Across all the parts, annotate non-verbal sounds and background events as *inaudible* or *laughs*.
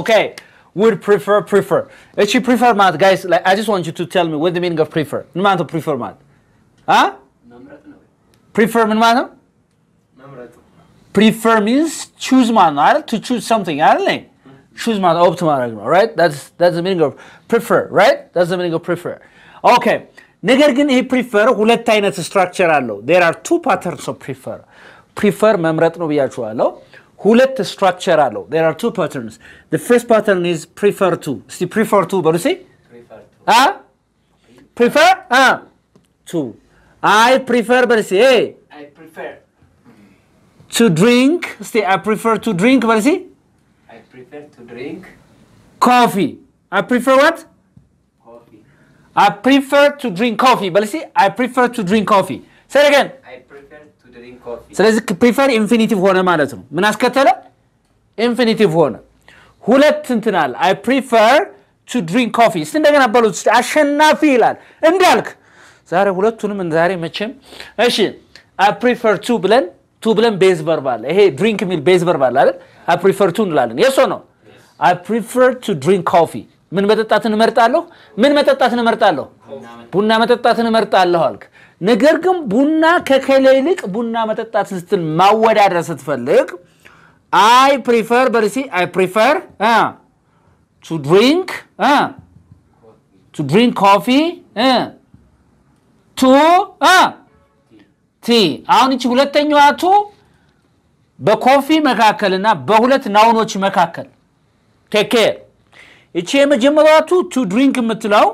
Okay, would prefer prefer. Actually, prefer mat, guys. Like, I just want you to tell me what the meaning of prefer. No matter prefer ማለት? Huh? Prefer ምን ማለት Prefer means choose ማለት ነው To choose something አይደል? Choose ማለት opt right? That's that's the meaning of prefer right? That's the meaning of prefer. Okay. ነገር ግን ይሄ ፕሪፈር ሁለት አይነት ስትራክቸር አለው። ዴር አር ቱ ፓተርንስ ኦፍ ፕሪፈር ፕሪፈር መምረጥ ነው ብያችኋለሁ። ሁለት ስትራክቸር አለው። ዴር አር ቱ ፓተርንስ ዘ ፈርስት ፓተርን ኢዝ ፕሪፈር ቱ። እስቲ ፕሪፈር ቱ በሉ። ሲ አ ፕሪፈር አ ቱ አይ ፕሪፈር በሉ። ሲ ኤ አይ ፕሪፈር ቱ ድሪንክ። እስቲ አይ ፕሪፈር ቱ ድሪንክ በሉ። ሲ አይ ፕሪፈር ቱ ድሪንክ ኮፊ። አይ ፕሪፈር ዋት I prefer to drink coffee. But let's see, I prefer to drink coffee. Say it again. I ስለዚህ ፕሪፈር ኢንፊኒቲቭ ሆነ ማለት ነው። ምን አስከተለ? ኢንፊኒቲቭ ሆነ። ሁለት እንትናል አይ ፕሪፈር ቱ ድሪንክ ኮፊ። እስቲ እንደገና በሉት አሸናፊ ይላል እንዳልክ ዛሬ ሁለቱንም እንዛሬ መቼም እሺ አይ ፕሪፈር ቱ ብለን ቱ ብለን ቤዝ በርባል ይሄ ድሪንክ የሚል ቤዝ በርባል አይደል? አይ ፕሪፈር ቱ እንላለን። የሶ ነው አይ ፕሪፈር ቱ ድሪንክ ኮፊ። ምን መጠጣትን እመርጣለሁ? ምን መጠጣትን እመርጣለሁ? ቡና መጠጣትን እመርጣለሁ አልክ። ነገር ግን ቡና ከከሌ ይልቅ ቡና መጠጣት ስትል ማወዳደር ስትፈልግ አይ ፕሪፈር በርሲ አይ ፕሪፈር ቱ ድሪንክ ቱ ድሪንክ ኮፊ ቱ ቲ። አሁን ይቺ ሁለተኛዋ ቱ በኮፊ መካከልና በሁለት ናውኖች መካከል ቴክ ኬር። ይቺ የመጀመሪያዋ ቱ ቱ ድሪንክ የምትለው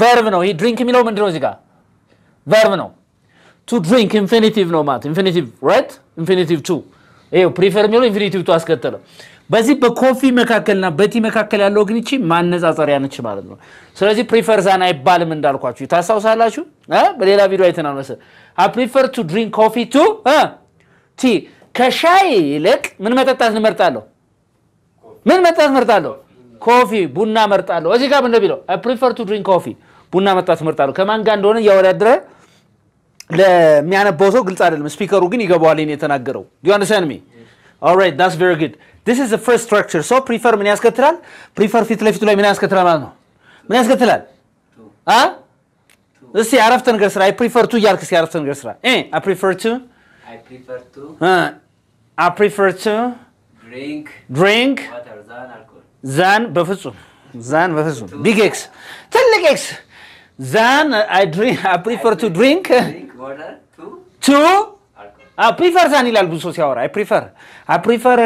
ቨርብ ነው። ይህ ድሪንክ የሚለው ምንድነው እዚህ ጋር ቨርብ ነው ቱ ድሪንክ ኢንፊኒቲቭ ነው ማለት ኢንፊኒቲቭ ራይት ኢንፊኒቲቭ ቱ ይሄው ፕሪፈር የሚለው ኢንፊኒቲቭ ቱ አስከተለ በዚህ በኮፊ መካከልና በቲ መካከል ያለው ግን እቺ ማነጻጸሪያ ነች ማለት ነው ስለዚህ ፕሪፈር ዛን አይባልም እንዳልኳችሁ ታስታውሳላችሁ በሌላ ቪዲዮ አይተናል መሰል አይ ፕሪፈር ቱ ድሪንክ ኮፊ ቱ ቲ ከሻይ ይልቅ ምን መጠጣት እንመርጣለሁ ምን መጠጣት መርጣለሁ ኮፊ ቡና መርጣለሁ እዚህ ጋር እንደሚለው አይ ፕሪፈር ቱ ድሪንክ ኮፊ ቡና መጣ ትምህርት አለው። ከማን ጋር እንደሆነ እያወዳደረ ለሚያነባው ሰው ግልጽ አይደለም። ስፒከሩ ግን ይገባዋል የተናገረው። ዩ ሚ ኦልራይት ዳትስ ቬሪ ጉድ ዲስ ኢዝ ፈርስት ስትራክቸር ሶ ፕሪፈር ምን ያስከትላል? ፕሪፈር ፊት ለፊቱ ላይ ምን ያስከትላል ማለት ነው። ምን ያስከትላል? አ እስቲ አረፍተ ነገር ስራ። አይ ፕሪፈር ቱ እያልክ እስቲ አረፍተ ነገር ስራ። አይ ፕሪፈር ቱ አይ ፕሪፈር ቱ ድሪንክ ዛን በፍጹም ዛን በፍጹም ቢግ ኤክስ ትልቅ ኤክስ Then I drink, I prefer I to drink. Drink water to. To. ፕሪፈር ዛን ah, ይላል ብዙ ሰው ሲያወራ ፕሪፈር ፕሪፈር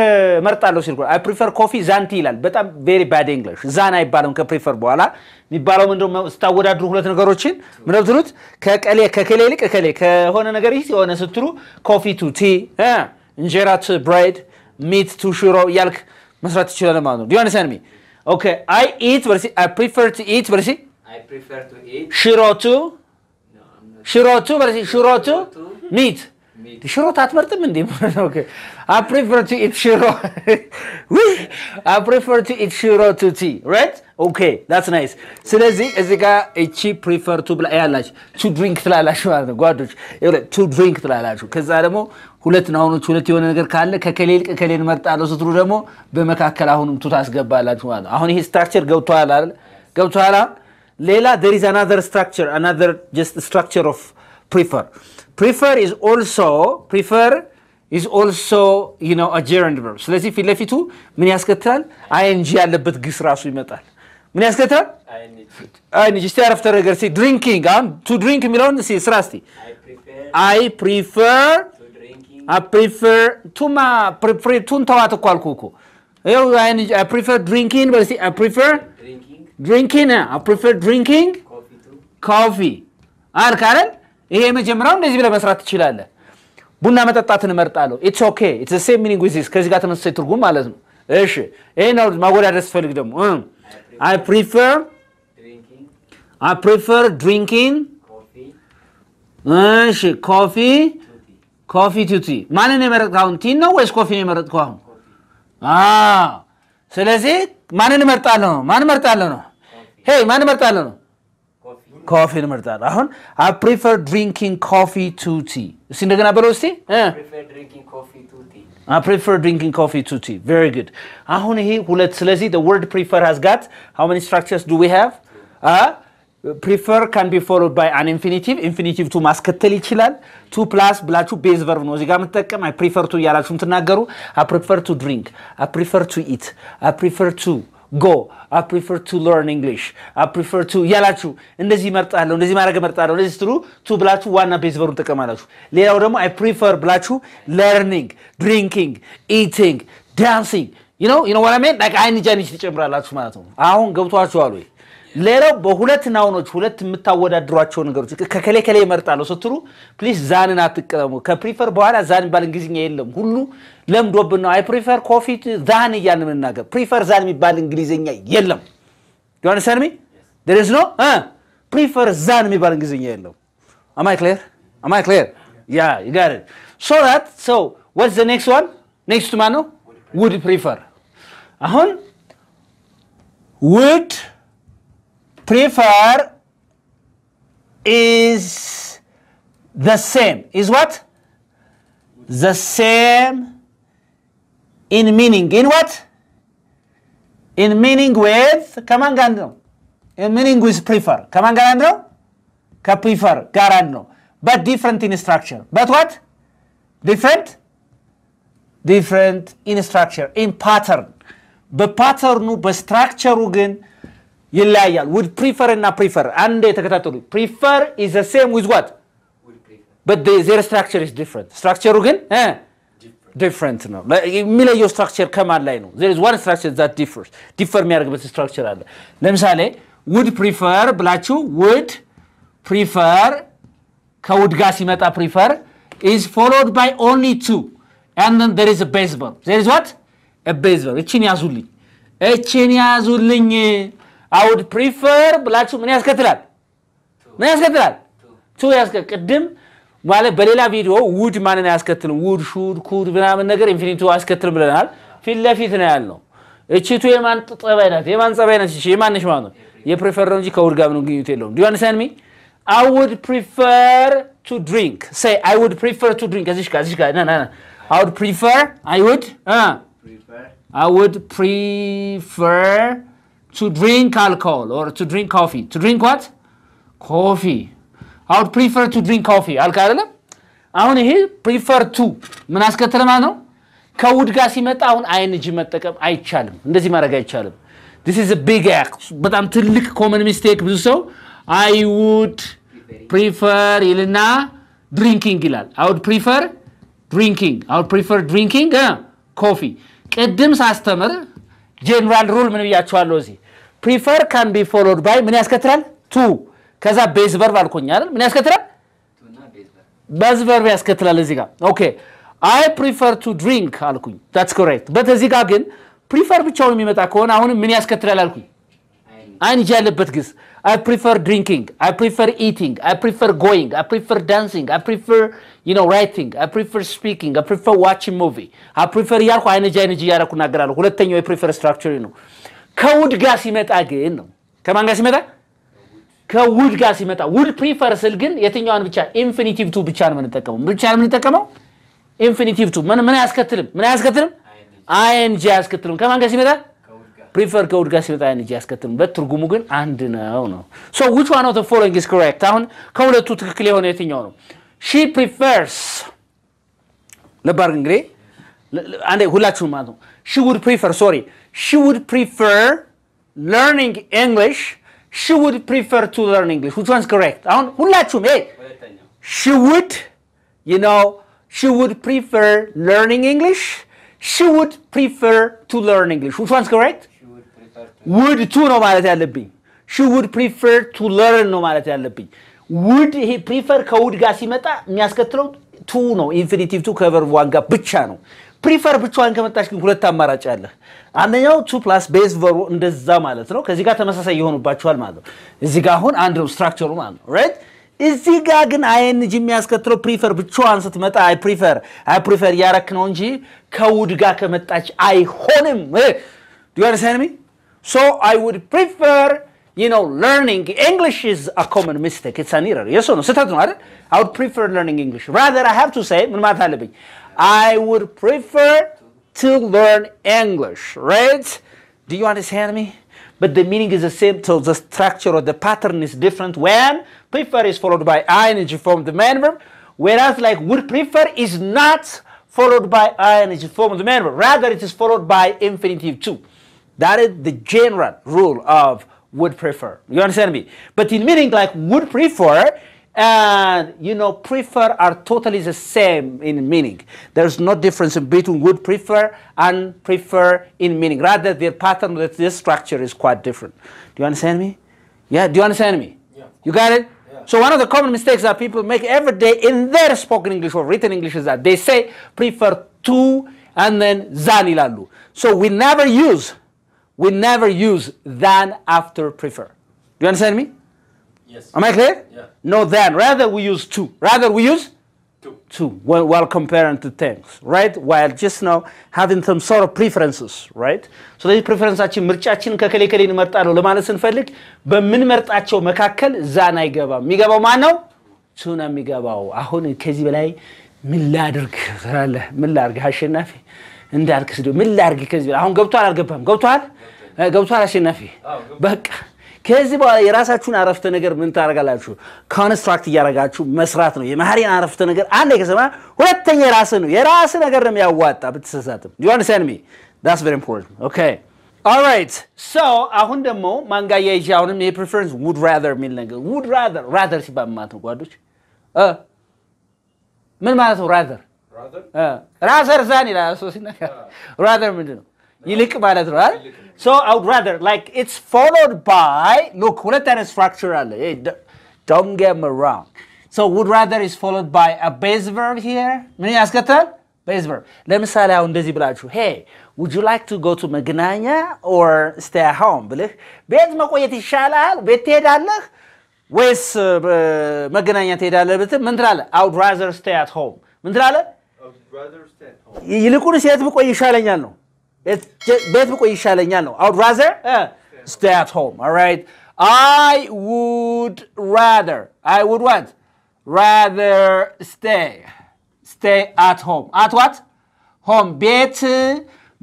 መርጣለሁ ሲል ፕሪፈር ኮፊ ዛንቲ ይላል። በጣም ቬሪ ባድ እንግሊሽ ዛን አይባልም ከፕሪፈር በኋላ የሚባለው ምንድን ነው? ስታወዳድሩ ሁለት ነገሮችን ምንብትሉት ከቀሌ ከከሌ ይልቅ ከሌ ከሆነ ነገር ይህ የሆነ ስትሉ ኮፊ ቱ ቲ፣ እንጀራ ቱ ብሬድ፣ ሚት ቱ ሽሮ እያልክ መስራት ትችላለ ማለት ነው። ዲዮኒሰን ኦኬ አይ ኢት በርሲ አይ ፕሪፈር ቱ ኢት በርሲ I prefer to eat. ሽሮቱ ሽሮቱ በለሲ ሽሮቱ ሚት ሽሮ ታትመርጥም እንዴ? *laughs* I prefer to eat ሽሮ *laughs* I prefer to eat ሽሮ to tea right okay that's nice ስለዚህ እዚህ ጋር እቺ ፕሪፈር ቱ ብላ ያላችሁ ቱ ድሪንክ ትላላችሁ ማለት ነው ጓዶች ቱ ድሪንክ ትላላችሁ ከዛ ደግሞ ሁለት ነው አሁኖች ሁለት የሆነ ነገር ካለ ከከሌ ይልቅ ከሌን መርጣለሁ ስትሉ ደግሞ በመካከል አሁንም ቱ ታስገባላችሁ ማለት ነው አሁን ይሄ ስትራክቸር ገብቷል አይደል ገብቷል Leila, there is another structure, another just structure of prefer. Prefer is also, prefer is also, you know, a gerund verb. So let's see if you left it to, many ask it tell, ING and the bit gisrasu metal. Many ask I tell? ING. ING, stay after a girl, see, drinking, huh? to drink milon, see, it's I prefer. I prefer. I prefer Tuma prefer to ntawa to kwal kuku. I prefer drinking, but see, I prefer drinking. ድሪንኪን አይ ፕሪፈር ድሪንኪንግ ኮፊ አልክ አይደል? ይሄ የመጀመሪያው እንደዚህ ብለህ መስራት ትችላለህ። ቡና መጠጣትን እመርጣለሁ። ኢትስ ኦኬ ኢትስ ሴም ሚኒንግ ዊዝ ዚስ ከዚህ ጋር ተመሳሳይ ትርጉም ማለት ነው። እሺ ይሄ ነው ማወዳደር ስፈልግ ደግሞ አይ ፕሪፈር አይ ፕሪፈር ድሪንኪንግ እሺ ኮፊ ኮፊ ቱ ቲ ማንን የመረጥከው አሁን? ቲን ነው ወይስ ኮፊ ነው የመረጥከው አሁን? አዎ ስለዚህ मानन मरता लो मान मरता लो हे मान मरता लो कॉफी न मरता राहुल आप prefer drinking coffee to tea Sindhu क्या बोलो उसी I prefer drinking coffee to tea. Very good. Ahunihi, who let's the word prefer has got. How many structures do we have? Uh, ፕሪፈር ካን ቢ ፎሎድ ባይ አን ኢንፊኒቲቭ ኢንፊኒቲቭ ቱ ማስከተል ይችላል። ቱ ፕላስ ብላችሁ ቤዝ ቨርብ ነው እዚጋ የምትጠቀም አይ ፕሪፈር ቱ እያላችሁ የምትናገሩ አይ ፕሪፈር ቱ ድሪንክ፣ አይ ፕሪፈር ቱ ኢት፣ አይ ፕሪፈር ቱ ጎ፣ አይ ፕሪፈር ቱ ለርን እንግሊሽ፣ አይ ፕሪፈር ቱ እያላችሁ እንደዚህ መርጣለሁ፣ እንደዚህ ማድረግ መርጣለሁ፣ እንደዚህ ስትሉ ቱ ብላችሁ ዋና ቤዝ ቨርቡን ትጠቀማላችሁ። ሌላው ደግሞ አይ ፕሪፈር ብላችሁ ለርኒንግ፣ ድሪንኪንግ፣ ኢቲንግ፣ ዳንሲንግ ዩ ኖ ዩ ኖ ዋት አይ ሚን ላይክ አይንጃንጅ ትጨምራላችሁ ማለት ነው። አሁን ገብቷችኋል ወይ? ሌላው በሁለት ናውኖች ሁለት የምታወዳድሯቸው ነገሮች ከከሌ ከሌ ይመርጣሉ ስትሉ ፕሊስ ዛንን አትቅረሙ። ከፕሪፈር በኋላ ዛን የሚባል እንግሊዝኛ የለም። ሁሉ ለምዶብን ነው። አይ ፕሪፈር ኮፊ ዛን እያልን የምንናገር ፕሪፈር ዛን የሚባል እንግሊዝኛ የለም። ዮሐንስ ሰንሚ ደስ ነው። ፕሪፈር ዛን የሚባል እንግሊዝኛ የለም። አማይ ክሌር አማይ ክሌር ያ ይጋር ሶ ሰው ሶ ወት ዘ ኔክስት ዋን ኔክስት ማን ነው? ውድ ፕሪፈር አሁን ውድ prefer is the same. Is what? The same in meaning. In what? In meaning with, kamangandro. In meaning with prefer. Kamangandro? Ka prefer, garandro. But different in structure. But what? Different? Different in structure, in pattern. The structure. Again. ይለያያል። ውድ ፕሪፈር እና ፕሪፈር አንድ የተከታተሉ ፕሪፈር ኢዝ ሴም ዊዝ ዋት በት ዜር ስትራክቸር ኢዝ ዲፍረንት። ስትራክቸሩ ግን ዲፍረንት ነው። የሚለየው ስትራክቸር ከማን ላይ ነው? ዜር ኢዝ ዋን ስትራክቸር ዛት ዲፈርስ። ዲፈር የሚያደርግበት ስትራክቸር አለ። ለምሳሌ ውድ ፕሪፈር ብላችሁ ውድ ፕሪፈር ከውድ ጋር ሲመጣ ፕሪፈር ኢዝ ፎሎድ ባይ ኦንሊ ቱ ን ዘር ዜር ኢዝ ቤዝ ቨርብ ዜር ኢዝ ዋት ቤዝ ቨርብ። እችን ያዙልኝ፣ እችን ያዙልኝ አውድ ፕሪፈር ብላችሁ ምን ያስከትላል? ምን ያስከትላል? ቱ ቅድም ማለት በሌላ ቪዲዮ ውድ ማንን አያስከትልም። ውድ ሹድ ኩድ ምናምን ነገር ኢንፊኒቲ አያስከትልም ብለናል። ፊት ለፊት ነው ያለው። እቺ የማን ጠባይ ናት? የማን ጸባይ ናት? እቺ የማን ነች ማለት ነው? የፕሪፈር ነው እንጂ ከውድ ጋር ምንም ግንኙነት የለውም። ዲዩ አንደርስታንድ ሚ አይ ውድ ፕሪፈር ቱ ድሪንክ ሴይ አይ ውድ ፕሪፈር ቱ ድሪንክ እዚሽ ጋር እዚሽ ጋር ና ና አይ ውድ ፕሪፈር አይ ውድ አይ ውድ ፕሪፈር to drink alcohol or to drink coffee. To drink what? Coffee. I would prefer to drink coffee. አልክ አይደለም? አሁን ይሄ ፕሪፈር ቱ ምን አስከተለ ማለት ነው? ከውድ ጋር ሲመጣ አሁን አይንጂ መጠቀም አይቻልም። እንደዚህ ማድረግ አይቻልም። ዲስ ኢዝ ቢግ በጣም ትልቅ ኮመን ሚስቴክ። ብዙ ሰው አይ ውድ ፕሪፈር ይልና ድሪንኪንግ ይላል። አይ ውድ ፕሪፈር ድሪንኪንግ አይ ፕሪፈር ድሪንኪንግ ኮፊ። ቅድም ሳስተምር ጄኔራል ሩል ምን ብያችኋለሁ እዚህ ፕሪፈር ካን ቢ ፎሎድ ባይ ምን ያስከትላል? ቱ ከዛ ቤዝ ቨርብ አልኩኝ አይደል? ምን ያስከትላል? ቤዝ ቨርብ ያስከትላል። እዚህ ጋር ኦኬ አይ ፕሪፈር ቱ ድሪንክ አልኩኝ። ታትስ ኮሬክት በት እዚህ ጋር ግን ፕሪፈር ብቻውን የሚመጣ ከሆነ አሁንም ምን ያስከትላል አልኩኝ? አይንጂ ያለበት ግስ አይ ፕሪፈር ድሪንኪንግ፣ አይ ፕሪፈር ኢቲንግ፣ አይ ፕሪፈር ጎይንግ፣ አይ ፕሪፈር ዳንሲንግ፣ አይ ፕሪፈር ዩ ኖ ራይቲንግ፣ አይ ፕሪፈር ስፒኪንግ፣ አይ ፕሪፈር ዋቺንግ ሙቪ፣ አይ ፕሪፈር እያልኩ አይንጂ አይንጂ እያደረኩ እናገራለሁ። ሁለተኛው የፕሪፈር ስትራክቸር ነው። ከውድ ጋር ሲመጣ ግን ነው። ከማን ጋር ሲመጣ? ከውድ ጋር ሲመጣ። ውድ ፕሪፈር ስል ግን የትኛዋን ብቻ? ኢንፊኒቲቭ ቱ ብቻ ነው የምንጠቀመው። ብቻ ነው የምንጠቀመው። ኢንፊኒቲቭ ቱ ምን አያስከትልም? ምን አያስከትልም? አይንጂ አያስከትልም። ከማን ጋር ሲመጣ? ፕሪፈር ከውድ ጋር ሲመጣ አይንጂ አያስከትልም። በትርጉሙ ግን አንድ ነው ነው። ሶ ዊች ዋን ኦፍ ዘ ፎሎዊንግ ኢዝ ኮሬክት? አሁን ከሁለቱ ትክክል የሆነ የትኛው ነው? ሺ ፕሪፈርስ ልብ አድርግ እንግዲህ አንዴ ሁላችሁም ማለት ነው ሺ ውድ ፕሪፈር ሶሪ she would prefer learning English. She would prefer to learn English. Which one's correct? 아ሁን ሁላችሁም 예. She would, you know, she would prefer learning English. She would prefer to learn English. Which one's correct? Would to no ማለት ያለብኝ። ሺ ውድ ፕሪፈር ቱ ለርን ነው ማለት ያለብኝ። ውድ ይሄ ፕሪፈር ከውድ ጋር ሲመጣ የሚያስከትለው ቱ to ኢንፊኒቲቭ ቱ ከቨር ዋን ጋር ብቻ ነው። ፕሪፈር ብቻዋን ከመጣች ግን ሁለት አማራጭ አለ። አንደኛው ቱ ፕላስ ቤዝ ቨሩ እንደዛ ማለት ነው። ከዚህ ጋር ተመሳሳይ የሆኑባቸዋል ማለት ነው። እዚህ ጋር አሁን አንድ ነው ስትራክቸሩ ማለት ነው ራይት። እዚህ ጋር ግን አይንጅ የሚያስከትለው ፕሪፈር ብቻዋን ስትመጣ አይ ፕሪፈር አይ ፕሪፈር እያረክ ነው እንጂ ከውድ ጋር ከመጣች አይሆንም። ዱ ዩ አንደርስታንድ ሚ ሶ አይ ውድ ፕሪፈር you know, learning English is a common mistake. It's an error. Yes or no? ስህተት ነው አይደል? አይ would ፕሪፈር learning እንግሊሽ ራዘር አይ have ቱ ሴይ ምን ማለት አለብኝ? I would prefer to learn English, right? Do you understand me? But the meaning is the same So the structure or the pattern is different when prefer is followed by ing from the main verb, whereas like would prefer is not followed by ing from the main verb. Rather, it is followed by infinitive too. That is the general rule of would prefer. You understand me? But in meaning like would prefer, and you know prefer are totally the same in meaning there's no difference between would prefer and prefer in meaning rather their pattern that structure is quite different do you understand me yeah do you understand me yeah. you got it yeah. so one of the common mistakes that people make every day in their spoken english or written english is that they say prefer to and then than ilalu so we never use we never use than after prefer do you understand me Yes. Am I clear? Yeah. No, then. Rather we use two. Rather we use two, two while, while comparing two things, right? While just now having some sort of preferences, right? ስለዚህ ፕሪፈረንሳችን ምርጫችን ከከሌ ከሌ እንመርጣ ነው ለማለት ስንፈልግ በምንመርጣቸው መካከል ዛን አይገባም። የሚገባው ማን ነው? ቱ ነው የሚገባው። አሁን ከዚህ በላይ ምን ላድርግ ትላለህ? ምን ላድርግ አሸናፊ እንዳልክስ ምን ላድርግ ከዚህ በላይ አሁን ገብቷል አልገባም? ገብቷል ገብቷል አሸናፊ በቃ ከዚህ በኋላ የራሳችሁን አረፍተ ነገር ምን ታደርጋላችሁ? ኮንስትራክት እያደረጋችሁ መስራት ነው። የመሐሪን አረፍተ ነገር አንድ ከሰማ ሁለተኛ የራስ ነው። የራስ ነገር ነው የሚያዋጣ ብትሰሳትም። ዩ አንደርስታንድ ሚ ዳትስ ቨሪ ኢምፖርታንት ኦኬ ኦልራይት ሶ አሁን ደግሞ ማንጋያ ይዤ አሁንም ይሄ ፕሪፈረንስ ውድ ራዘር የሚል ነገር ውድ ራዘር ራዘር ሲባል ማለት ነው ጓዶች ምን ማለት ነው? ራዘር ራዘር ዛን ይላል ሶሲ ነገር ራዘር ምንድን ነው? ይልቅ ማለት ነው አይደል? So I would rather, like, it's followed by, look, we'll that is structurally, don't get me wrong. So would rather is followed by a base verb here. ምን ያስከተል? ቤዝ ቨርብ። ለምሳሌ አሁን እንደዚህ ብላችሁ ሄይ ውድ ዩ ላይክ ቱ ጎ ቱ መገናኛ ኦር ስቴይ ሆም ብልህ ቤት መቆየት ይሻላል፣ ቤት ትሄዳለህ ወይስ መገናኛ ትሄዳለህ ብትል ምን ትላለህ? አይ ውድ ራዘር ስቴይ አት ሆም ምን ትላለህ? ይልቁንስ የት ብቆይ ይሻለኛል ነው ቤት ብቆይ ይሻለኛል ነው። አይ ውድ ራዘር ስቴይ አት ሆም ኦልራይት አይ ውድ ራዘር አይ ውድ ዋት ራዘር ስቴይ ስቴይ አት ሆም አት ዋት ሆም ቤት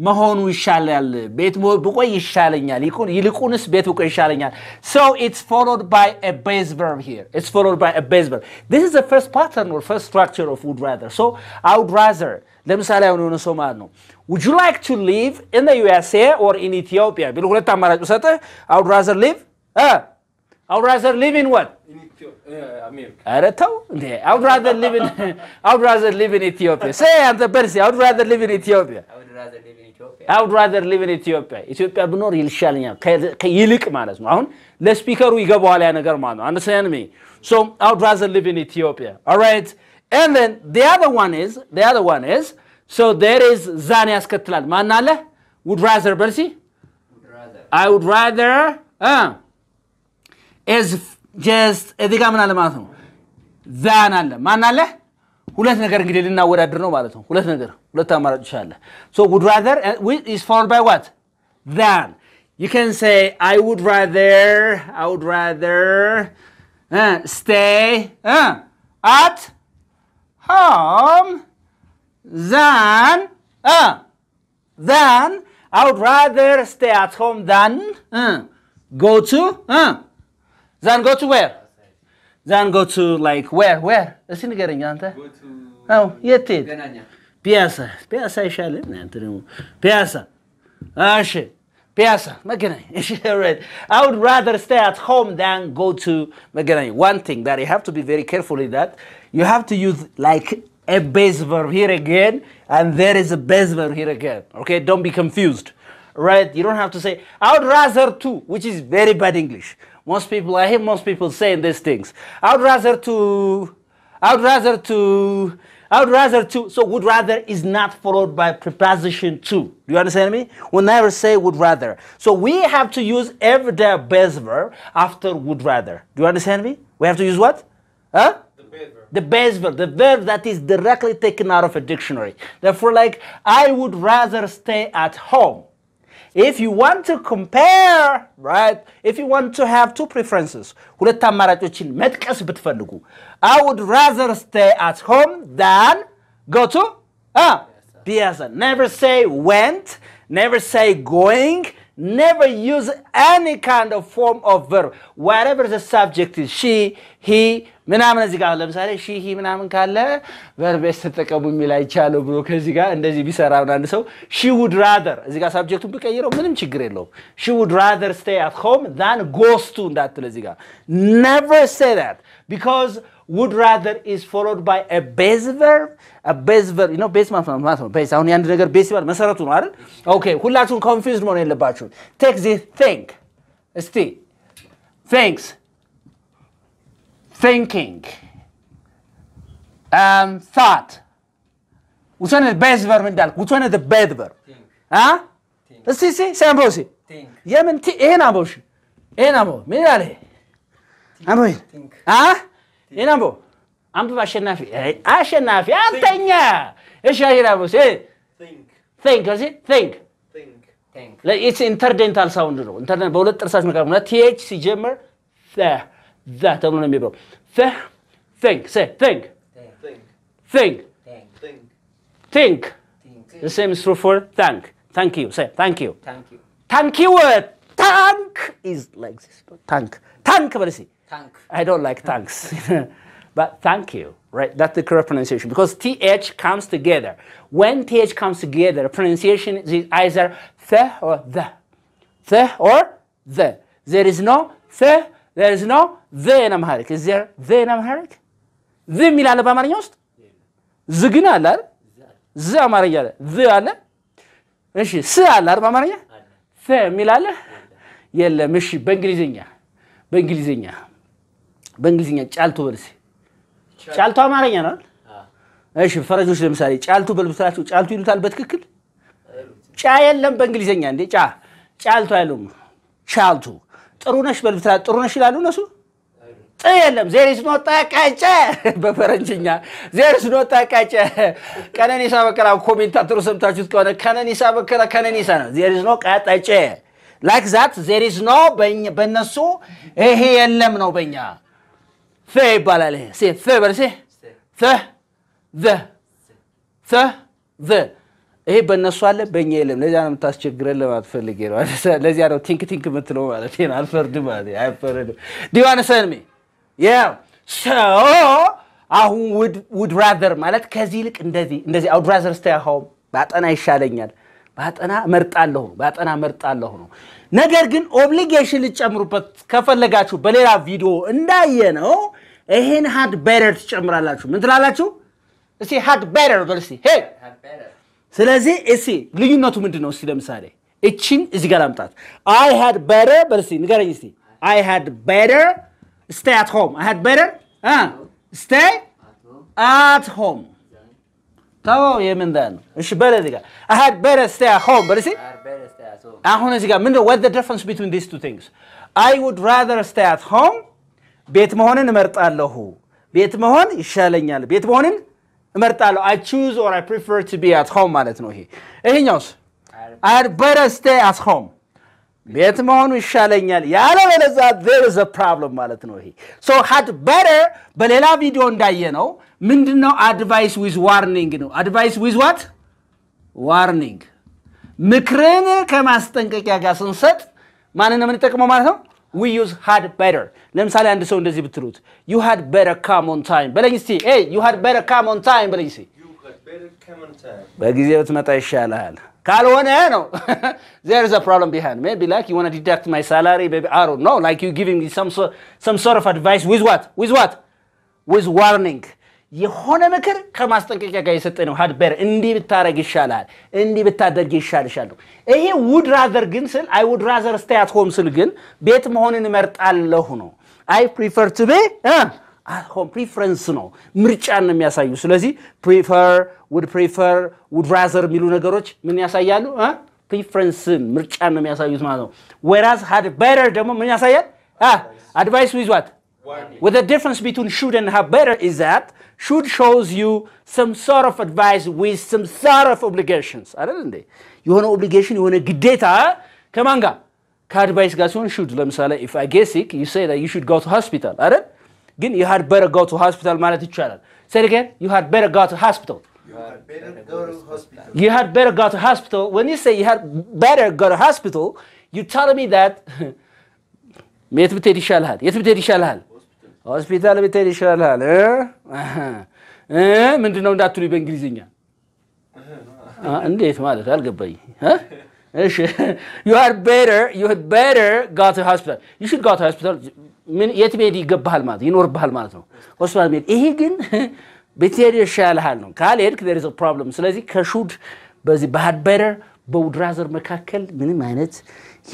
መሆኑ ይሻላል። ቤት ብቆይ ይሻለኛል። ይልቁንስ ቤት ብቆይ ይሻለኛል። ሶ ኢትስ ፎሎድ ባይ አ ቤዝ ቨርብ ሂር ኢትስ ፎሎድ ባይ አ ቤዝ ቨርብ ዚስ ኢዝ ዘ ፈርስት ፓተርን ኦር ፈርስት ስትራክቸር ኦፍ ውድ ራዘር ሶ አይ ውድ ራዘር ለምሳሌ አሁን የሆነ ሰው ማለት ነው ውድ ዩ ላይክ ቱ ሊቭ ኢን ዩኤስኤ ኦር ኢን ኢትዮጵያ ቢሉ ሁለት አማራጭ ሰጥህ አውድ ራዘር ሊቭ አውድ ራዘር ሊቭ ኢን ወት ኧረ ተው እንዴ አውድ ራዘር ሊቭ ኢን አውድ ራዘር ሊቭ ኢን ኢትዮጵያ ሴ አንተ በርሲ አውድ ራዘር ሊቭ ኢን ኢትዮጵያ አውድ ራዘር ሊቭ ኢን ኢትዮጵያ ኢትዮጵያ ብኖር ይልሻለኛል ይልቅ ማለት ነው አሁን ለስፒከሩ ይገባዋል ያ ነገር ማለት ነው አንደርስታንድ ሚ ሶ አውድ ራዘር ሊቭ ኢን ኢትዮጵያ ኦልራይት and then the other one is, the other one is, so there is Zani Askatlan. Manale? Would rather, Bersi? I would rather, uh, is just, Edigaman Alamathum. Than Alam. Manale? Who let Nagar get in now where I don't know about it? So would rather, uh, is followed by what? Than. You can say, I would rather, I would rather uh, stay uh, at. Home. than uh, than I would rather stay at home than uh, go to uh, than go to where? Than go to like where? Where? እስኪ ንገረኝ አንተ። አዎ የት የት? ፒያሳ ፒያሳ ይሻላል። እናንተ ደግሞ ፒያሳ። እሺ ፒያሳ መገናኛ። እሺ ኦልራይት I would rather stay at home than go to መገናኛ. One thing that you have to be very careful in that you have to use like a base verb here again, and there is a base verb here again. Okay, don't be confused. Right? You don't have to say, I would rather to, which is very bad English. Most people, I hear most people saying these things. I would rather to, I would rather to, I would rather to. So would rather is not followed by preposition to. Do you understand me? We'll never say would rather. So we have to use everyday base verb after would rather. Do you understand me? We have to use what? Huh? the base verb, the verb that is directly taken out of a dictionary. Therefore, like, I would rather stay at home. If you want to compare, right? If you want to have two preferences, I would rather stay at home than go to ah, Piazza. Never say went, never say going, never use any kind of form of verb. Whatever the subject is, she, he, ምናምን እዚህ ጋር ለምሳሌ ሺህ ምናምን ካለ ቨርቤስ ተጠቀሙ የሚል አይቻለው ብሎ ከዚህ ጋር እንደዚህ ቢሰራ አንድ ሰው ሺ ውድ ራደር እዚህ ጋር ሳብጀክቱን ብቀይረው ምንም ችግር የለውም። ሺ ውድ ራደር ስቴይ አት ሆም ዛን ጎስቱ እንዳትል እዚህ ጋር ነቨር ሴይ ዛት ቢካዝ ውድ ራደር ኢዝ ፎሎድ ባይ አ ቤዝ ቨርብ ቤዝ ቨርብ ነው። ቤዝ ማለት ነው አሁን የአንድ ነገር ቤዝ ሲባል መሰረቱ ነው አይደል? ኦኬ ሁላችሁም ኮንፊውዝድ መሆን የለባችሁም። ቴክ ዚስ ቲንግ እስቲ ቴንክስ thinking and um, thought which one is the best verb in Dalek? which one is the bad verb አ እስቲ እስቲ ሲያንበው እስቲ የምን ቲ ይሄን አንበው እሺ ይሄን አንበው ምን ይላል ይሄ አንበው ይሄን አ ይሄን አንበው አንብብ አሸናፊ አሸናፊ አንተኛ እሺ ይሄን አንበው እስቲ ቲንክ እስቲ ቲንክ ኢትስ ኢንተርዴንታል ሳውንድ ነው ኢንተርዴንት በሁለት ጥርሳች መካከል ቲኤች ሲጀምር I امر لم يبلغ فه think say think think think think think, think. think. the same is true for thank thank you say thank you thank you thank you word uh, tank is like this thank tank tank but see tank i don't like tanks *laughs* but thank you right that's the correct pronunciation because th comes together when th comes together pronunciation is either the or the the or the there is no the there is no ዘን አምሃሪክ እዚያ ዜር ዘን አምሃሪክ ዘ የሚል አለ በአማርኛ ውስጥ ዝ ግን አለ አይደል? ዝ አማርኛ አለ ዘ አለ። እሺ ስ አለ አይደል? በአማርኛ ሰ የሚል አለ የለም። እሺ በእንግሊዝኛ በእንግሊዝኛ በእንግሊዝኛ ጫልቱ በልስ ጫልቱ አማርኛ ነው። እሺ ፈረጆች ለምሳሌ ጫልቱ በልብስላችሁ ጫልቱ ይሉታል በትክክል ጫ የለም በእንግሊዝኛ እንዴ ጫ ጫልቱ አይሉም። ጫልቱ ጥሩ ነሽ በልብስላ ጥሩ ነሽ ይላሉ እነሱ ጥ የለም ዜሪስ ኖ ጠቀጨ *laughs* በፈረንጅኛ ዜሪስ ኖ ጠቀጨ። ቀነኒሳ *laughs* በቀለ ኮሜንታተሩ ሰምታችሁት ከሆነ ቀነኒሳ በቀለ ቀነኒሳ ነው። ዜሪስ ኖ ቀጠጨ ላይክ ዛት ዜሪስ ኖ በእነሱ ይሄ የለም ነው። በእኛ ፌ ይባላል። ይሄ ሴ ፌ በል ሴ ፌ ዘ ፌ ዘ ይሄ በእነሱ አለ በእኛ የለም። ለዚያ ነው የምታስቸግረን ለማለት ፈልጌ ነው። ለዚያ ነው ቲንክ ቲንክ የምትለው ማለት አልፈርድ ማለት አይፈረድም ሰንሜ አሁን ውድ ራዘር ማለት ከዚህ ይልቅ እንደዚህ እንደዚህ አውድ ራዘር ስታይ ሆም ባጠና ይሻለኛል፣ ባጠና መርጣለሁ፣ ባጠና መርጣለሁ ነው። ነገር ግን ኦብሊጌሽን ልጨምሩበት ከፈለጋችሁ በሌላ ቪዲዮ እንዳየ ነው ይሄን ሃድ በረር ትጨምራላችሁ። ምን ትላላችሁ? እስኪ ሃድ በረር በል እስኪ። ስለዚህ እስኪ ልዩነቱ ምንድን ነው? እስኪ ለምሳሌ እቺን እዚህ ጋር ላምጣት። አይ ሃድ ቤተር በል እስኪ፣ ንገረኝ እስኪ አይ ሃድ በረር stay at home. I had better ها stay at home تمام يا من ذن ايش better دقا I had better stay at home برسي هون ايش من the difference between these two things I would rather stay at home ቤት መሆንን እመርጣለሁ ቤት መሆን ይሻለኛል I choose or I prefer to be at home ማለት ነው I had better stay at home ቤት መሆኑ ይሻለኛል ያለ በለዛ ዜር ዘ ፕሮብለም ማለት ነው። ይሄ ሶ ሀድ በተር በሌላ ቪዲዮ እንዳየ ነው ምንድን ነው አድቫይስ ዊዝ ዋርኒንግ ነው። አድቫይስ ዊዝ ዋት ዋርኒንግ። ምክርን ከማስጠንቀቂያ ጋር ስንሰጥ ማንን ነው የምንጠቅመው ማለት ነው። ዊ ዩዝ ሀድ በተር። ለምሳሌ አንድ ሰው እንደዚህ ብትሉት ዩ ሀድ በተር ካም ኦን ታይም በለኝ እስቲ። ዩ ሀድ በተር ካም ኦን ታይም በለኝ እስቲ። በጊዜ ብትመጣ ይሻልሃል። *laughs* there is a problem behind maybe like you want to deduct my salary maybe I don't know like you giving me some sort, some sort of advice with what with what with warning የሆነ ምክር ከማስጠንቀቂያ ጋር የሰጠ ነው ሀድበር እንዲህ ብታደረግ ይሻላል እንዲህ ብታደርግ ይሻልሻል ይሄ ውድ ራዘር ግን ስል አይ ውድ ራዘር ስቴያት ሆም ስል ግን ቤት መሆንን እመርጣለሁ ነው አይ ፕሪፈር ቱ ቤ አትሆም ፕሪፈረንስ ነው፣ ምርጫን ነው የሚያሳዩ። ስለዚህ ፕሪፈር ውድ ፕሪፈር ውድ ራዘር የሚሉ ነገሮች ምን ያሳያሉ? ፕሪፈረንስን ምርጫን ነው የሚያሳዩት ማለት ነው። ወራዝ ሀድ በረር ደግሞ ምን ያሳያል? አድቫይስ ዊዝ ዋት ወደ ዲፍረንስ ቢትዊን ሹድ ን ሀድ በረር ኢዝ ዛት ሹድ ሾውዝ ዩ ሰም ሶርት ኦፍ አድቫይስ ዊዝ ሰም ሶርት ኦፍ ኦብሊጌሽንስ አይደል እንዴ? የሆነ ኦብሊጌሽን የሆነ ግዴታ ከማን ጋር ከአድቫይስ ጋር ሲሆን ሹድ ለምሳሌ ኢፍ አይ ጌት ሲክ ዩ ሴይ ዩ ሹድ ጎ ቱ ሆስፒታል አይደል You had ግን ዩ ሃድ በረ ጎ ቱ ሆስፒታል ማለት again. You had better go to hospital. you had better go to hospital. When you say you had better go to hospital, you tell me that shalhal. shalhal. Yes, Hospital, የት ብትሄድ ይሻልሃል? የት ብትሄድ ይሻልሃል? ሆስፒታል ብትሄድ ይሻልሃል። ምንድን and this በእንግሊዝኛ *laughs* እንዴት ማለት አልገባኝ። እሺ *laughs* you had better you had better go to hospital. You should go to hospital. ምን የት መሄድ ይገባሃል ማለት ይኖርብሃል ማለት ነው። ሆስፒታል መሄድ። ይሄ ግን *laughs* ብትሄድ ይሻልሃል ነው። ካልሄድክ ዜር ኢዝ አ ፕሮብለም። ስለዚህ ከሹድ በዚህ በሃድ ቤተር በውድ መካከል ምንም አይነት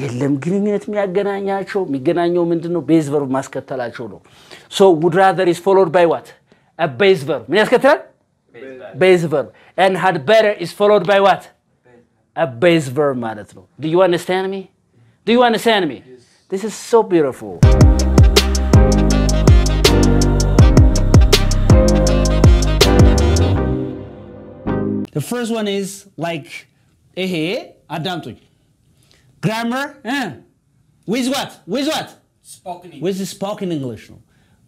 የለም ግንኙነት የሚያገናኛቸው የሚገናኘው ምንድን ነው? ቤዝ ማስከተላቸው ነው። ሶ ውድራዘር ኢዝ ፎሎድ ባይ ዋት ቤዝ ቨርብ ምን ያስከትላል? ቤዝቨር ቨርብ ኤንድ ሃድ ቤተር ኢዝ ፎሎድ ባይ ዋት ቤዝ ቨርብ ማለት ነው። ዱ ዩ አንደርስታንድ ሚ ዱ ዩ አንደርስታንድ ሚ ዲስ ኢዝ ሶ ቢዩቲፉል The first one is like, eh, adapting. Grammar, eh? With what? With what? Spoken English. With spoken English ነው።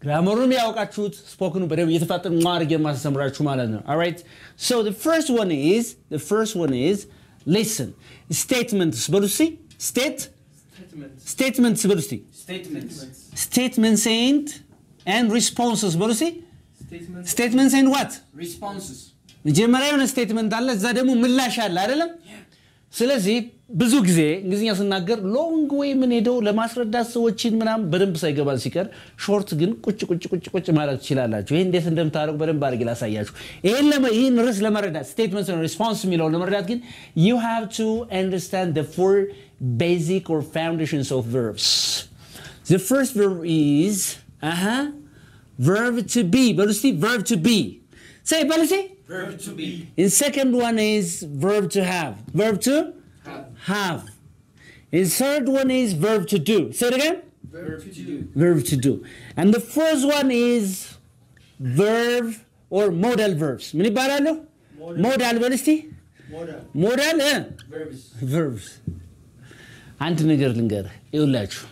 ግራመሩን ያውቃችሁት ስፖክኑ በደብ እየተፋጠን ማድረግ የማስተምራችሁ ማለት ነው። አራይት ሶ ዘ ፈርስት ዋን ኢዝ ዘ ፈርስት ዋን ኢዝ ሊስን ስቴትመንትስ በሉ እስቲ ስቴት ስቴትመንትስ በሉ እስቲ ስቴትመንትስ ኤንድ ኤንድ ሪስፖንስስ በሉ እስቲ ስቴትመንትስ ኤንድ ዋት ሪስፖንስስ መጀመሪያ የሆነ ስቴትመንት አለ፣ እዛ ደግሞ ምላሽ አለ አይደለም። ስለዚህ ብዙ ጊዜ እንግሊዝኛ ስናገር ሎንግ ወይ ምን ሄደው ለማስረዳት ሰዎችን ምናምን በደንብ ሳይገባል ሲቀር ሾርት ግን ቁጭ ቁጭ ቁጭ ቁጭ ማለት ትችላላችሁ። ይህ እንዴት እንደምታደርጉ በደንብ አድርጌ ላሳያችሁ። ይህን ርዕስ ለመረዳት ስቴትመንት ሪስፖንስ የሚለውን ለመረዳት ግን ዩ ሃቭ ቱ አንደርስታንድ ዘ ፎር ቤዚክ ኦር ፋውንዴሽንስ ኦፍ ቨርብስ ዘ ፈርስት ቨርብ ኢዝ ቨርብ ቱ ቢ በሉ እስኪ ቨርብ ቱ ቢ Say, Palese. Verb to be. In second one is verb to have. Verb to? Have. have. In third one is verb to do. Say it again. Verb to do. Verb to do. And the first one is verb or modal verbs. Mini modal. modal ይባላሉ? ሞዳል በል እስቲ ሞዳል ቨርብስ። አንድ ነገር ልንገርህ፣ ይኸውላችሁ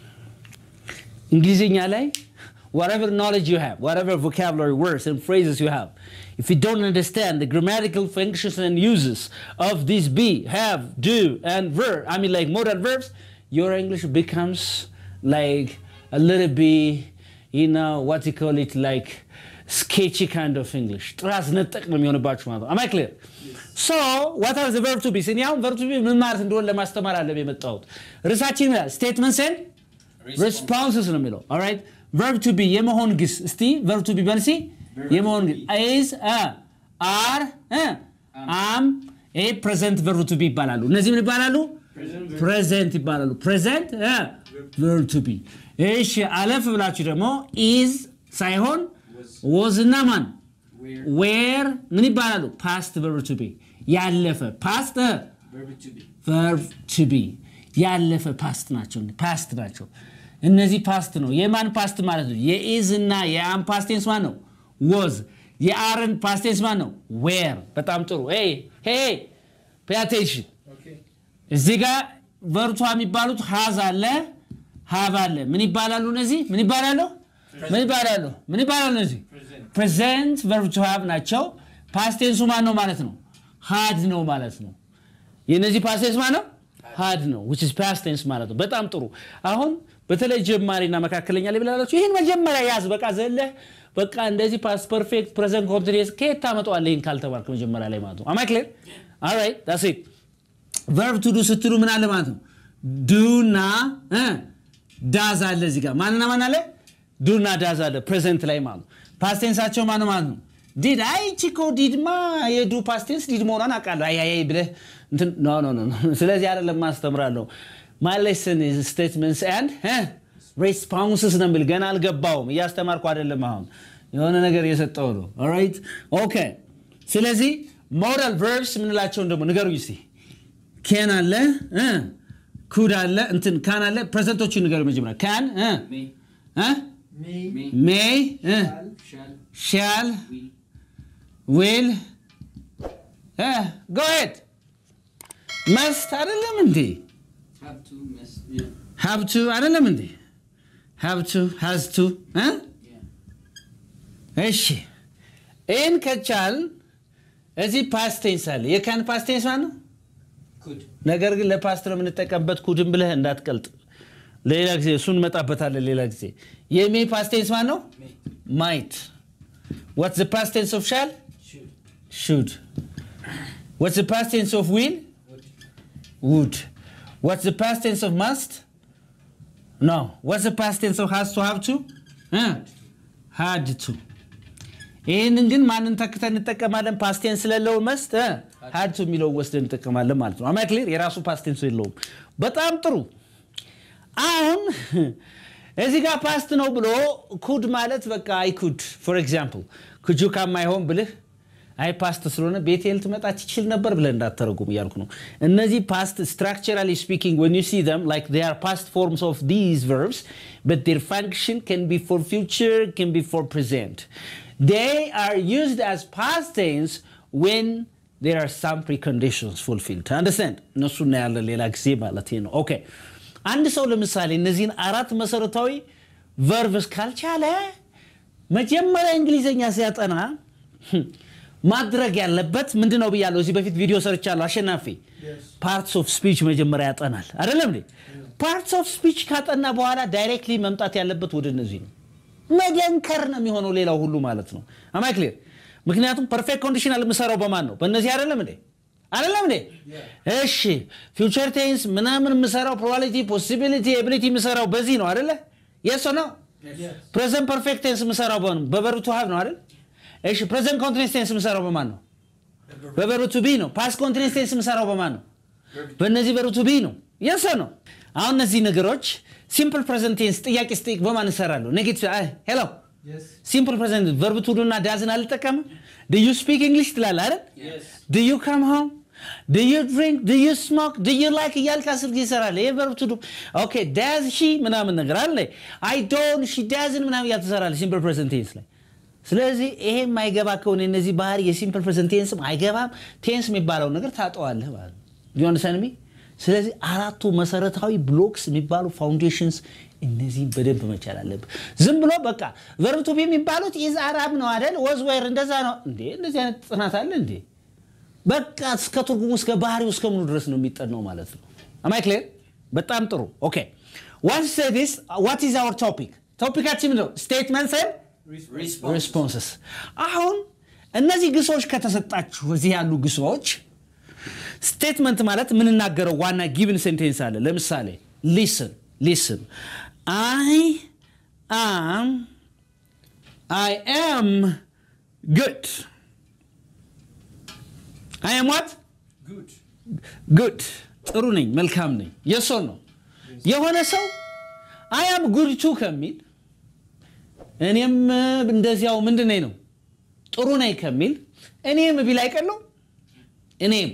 እንግሊዝኛ ላይ whatever knowledge you have, whatever vocabulary words and phrases you have, if you don't understand the grammatical functions and uses of these be, have, do, and verb, I mean like modal verbs, your English becomes like a little bit, you know, what you call it, like sketchy kind of English. Am I clear? ሶ ዋት አር ዘ ቨርብ ቱ ቢ ስኒ አሁን ቨርብ ቱ ቢ ምን ማለት እንደሆነ ለማስተማር አለብ የመጣሁት ርዕሳችን ስቴትመንትስ ኤንድ ሪስፖንስስ ነው የሚለው ኦራይት ቨርብ ቱ ቢ የመሆን ግስ እስቲ ቨርብ ቱ ቢ በልሲ የመሆን ግስ አር አም ይሄ ፕሬዘንት ቨርብ ቱ ቢ ይባላሉ እነዚህ ምን ይባላሉ ፕሬዘንት ይባላሉ ፕሬዘንት ቨርብ ቱ ቢ እሺ አለፍ ብላችሁ ደግሞ ኢዝ ሳይሆን ወዝ ወዝና ማን ዌር ምን ይባላሉ ፓስት ቨርብ ቱ ቢ ያለፈ ፓስት ቨርብ ቱ ቢ ያለፈ ፓስት ናቸው ፓስት ናቸው እነዚህ ፓስት ነው። የማን ፓስት ማለት ነው? የኢዝ እና የአም ፓስቴንስ ማን ነው? ወዝ። የአርን ፓስቴንስ ማን ነው? ዌር። በጣም ጥሩ። ፔአቴንሽን እዚ ጋ ቨርቷ የሚባሉት ሀዝ አለ ሃቭ አለ። ምን ይባላሉ እነዚህ? ምን ይባላሉ? ምን ይባላሉ? ምን ይባላሉ እነዚህ? ፕሬዘንት ቨርብ ቱ ናቸው። ፓስቴንሱ ማን ነው ማለት ነው? ሃድ ነው ማለት ነው። የእነዚህ ፓስቴንስ ማን ነው? ሃድ ነው። ዊች ኢዝ ፓስቴንስ ማለት ነው። በጣም ጥሩ አሁን በተለይ ጀማሪና መካከለኛ ላይ ብላላችሁ ይህን መጀመሪያ ያዝ። በቃ ዘለህ በቃ እንደዚህ ፓስ ፐርፌክት ፕሬዘንት ኮንቲኒስ ከየት ታመጣዋለህ? ይህን ካልተማርክ መጀመሪያ ላይ ማለት ነው። አማይ ክሌር አራይ ዳስ ኢት ቨርብ ቱ ዱ ስትሉ ምን አለ ማለት ነው? ዱና ዳዝ አለ እዚህ ጋር ማንና ማን አለ? ዱና ዳዝ አለ ፕሬዘንት ላይ ማለት ነው። ፓስቴንሳቸው ማን ማለት ነው? ዲድ አይ ቺኮ ዲድማ የዱ ፓስቴንስ ዲድ መሆኗን አውቃለሁ። አያያይ ብለህ ስለዚህ አይደለም ማስተምራለሁ ማይ ሌሰን ስቴትመንትስ ኤንድ ሬስፖንስስ ነው የሚል ገና አልገባውም። እያስተማርኩ አይደለም። አሁን የሆነ ነገር እየሰጠው ነው። ኦኬ። ስለዚህ ሞራል ቨርብስ የምንላቸውን ደግሞ ንገሩኝ እስኪ። ኬን አለ፣ ኩድ አለ፣ እንትን ካን አለ። ፕሬዘንቶቹን ንገሩ መጀመሪያ። ካን፣ ሜይ፣ ሻል፣ ዊል፣ ጎሄድ መስት አይደለም እንዴ? ሀብ አይደለም እንዴ? ሀብ ቱ ሀዝ ቱ እሺ። ይህን ከቻል እዚህ ፓስቴንስ አለ። የካን ፓስቴንስ ማለት ነው። ነገር ግን ለፓስት ነው የምንጠቀምበት። ኩድን ብለህ እንዳትቀልጥ። ሌላ ጊዜ እሱን እንመጣበታለን። ሌላ ጊዜ የሜ ፓስቴንስ ማለት ነው ማይት። ዋት ዘ ፓስቴንስ ኦፍ ሻል ሹድ። ዋት ዘ ፓስቴንስ ኦፍ ዊል ውድ What's the past tense of must? No. What's the past tense of has to have to? ሀድ ቱ ይህንን ግን ማንን ተክተን እንጠቀማለን? ፓስቴን ስለለው መስት ሀድ ቱ የሚለውን ወስደን እንጠቀማለን ማለት ነው። አማ ክሊር የራሱ ፓስቴንስ የለውም። በጣም ጥሩ። አሁን እዚህ ጋር ፓስት ነው ብሎ ኩድ ማለት በቃ አይ ኩድ ፎር ኤግዛምፕል ኩጁ ካማይሆን ብልህ አይ ፓስት ስለሆነ ቤቴል ትመጣ ትችል ነበር ብለን እንዳተረጉም እያልኩ ነው። እነዚህ ፓስት ስትራክቸራሊ ስፒኪንግ ዌን ዩ ሲ ዘም ላይክ ዜይ አር ፓስት ፎርምስ ኦፍ ዲዝ ቨርብስ በት ዜር ፋንክሽን ከን ቢ ፎር ፊውቸር ከን ቢ ፎር ፕሬዘንት ዜይ አር ዩዝድ አዝ ፓስት ቴንስ ዌን ዜር አር ሳም ፕሪኮንዲሽንስ ፉልፊልድ አንደርስታንድ። እነሱ እናያለን ሌላ ጊዜ ማለት ነው። ኦኬ አንድ ሰው ለምሳሌ እነዚህን አራት መሰረታዊ ቨርብስ ካልቻለ መጀመሪያ እንግሊዝኛ ሲያጠና ማድረግ ያለበት ምንድን ነው ብያለሁ። እዚህ በፊት ቪዲዮ ሰርቻለሁ። አሸናፊ ፓርትስ ኦፍ ስፒች መጀመሪያ ያጠናል አይደለም ፓርትስ ኦፍ ስፒች ካጠና በኋላ ዳይሬክትሊ መምጣት ያለበት ወደ እነዚህ ነው። መደንከር ነው የሚሆነው ሌላው ሁሉ ማለት ነው። አማይ ክሊር። ምክንያቱም ፐርፌክት ኮንዲሽናል የምሰራው በማን ነው? በእነዚህ አይደለም እንዴ? አይደለም እንዴ? እሺ ፊውቸር ቴንስ ምናምን የምሰራው ፕሮባቢሊቲ፣ ፖሲቢሊቲ፣ ኤቢሊቲ የምሰራው በዚህ ነው አይደለ? የሱ ነው ፕሬዘንት ፐርፌክት ቴንስ የምሰራው በበርቱ ሀብ ነው አይደል? እሺ ፕሬዘንት ኮንቲኒየስ ቴንስ የምሰራው በማን ነው? በበሩቱ ቢ ነው። ፓስ ኮንቲኒየስ ቴንስ የምሰራው በማን ነው? በእነዚህ በሩቱ ቢ ነው። የሰ ነው። አሁን እነዚህ ነገሮች ሲምፕል ፕሬዘንት ቴንስ ጥያቄ ስጠይቅ በማን እሰራለሁ? ኔጌቲቭ ሄሎ ሲምፕል ፕሬዘንት ቨርብ ቱ ዱና ዳዝን አልጠቀምም። ድ ዩ ስፒክ እንግሊሽ ትላለህ አይደል? ድ ዩ ካም ሆም ድ ዩ ድሪንክ ድ ዩ ስሞክ ድ ዩ ላይክ እያልክ አስር ጊዜ ትሰራለህ። ይህ ቨርብ ቱ ዱ ኦኬ ዳዝ ሺ ምናምን ነገር አለ አይ ዶን ሺ ዳዝን ምናምን እያልክ ትሰራለህ ሲምፕል ፕሬዘንት ቴንስ ላይ ስለዚህ ይሄ የማይገባ ከሆነ እነዚህ ባህሪ የሲምፕል ፕሬዘንት ቴንስም አይገባም። ቴንስ የሚባለው ነገር ታጠዋለህ ማለት ነው ስለዚህ አራቱ መሰረታዊ ብሎክስ የሚባሉ ፋውንዴሽንስ እነዚህ በደንብ መቻል አለብህ። ዝም ብሎ በቃ ቨርብቱቢ የሚባሉት ኢዝ አራብ ነው አይደል? ወዝ ወይር እንደዛ ነው እንዴ? እንደዚህ አይነት ጥናት አለ እንዴ? በቃ እስከ ትርጉሙ እስከ ባህሪው እስከ ምኑ ድረስ ነው የሚጠናው ማለት ነው። አማይክሌር በጣም ጥሩ ኦኬ። ዋንስ ሴ ዲስ ዋት ኢዝ አወር ቶፒክ ቶፒካችን ነው ስቴትመንትስ ሪስፖንስስ አሁን እነዚህ ግሶች ከተሰጣችሁ እዚህ ያሉ ግሶች ስቴትመንት ማለት የምንናገረው ዋና ጊቭን ሴንቴንስ አለ። ለምሳሌ ሊስን ሊስን አይ አም አይ ኤም ግድ አይ አም ዋት ግድ ጥሩ ነኝ፣ መልካም ነኝ። የሶ ነው የሆነ ሰው አይ አም ጉድ ቱ ከሚል እኔም እንደዚያው ምንድነኝ ነው ጥሩ ነኝ ከሚል እኔም ቢል አይቀለው እኔም።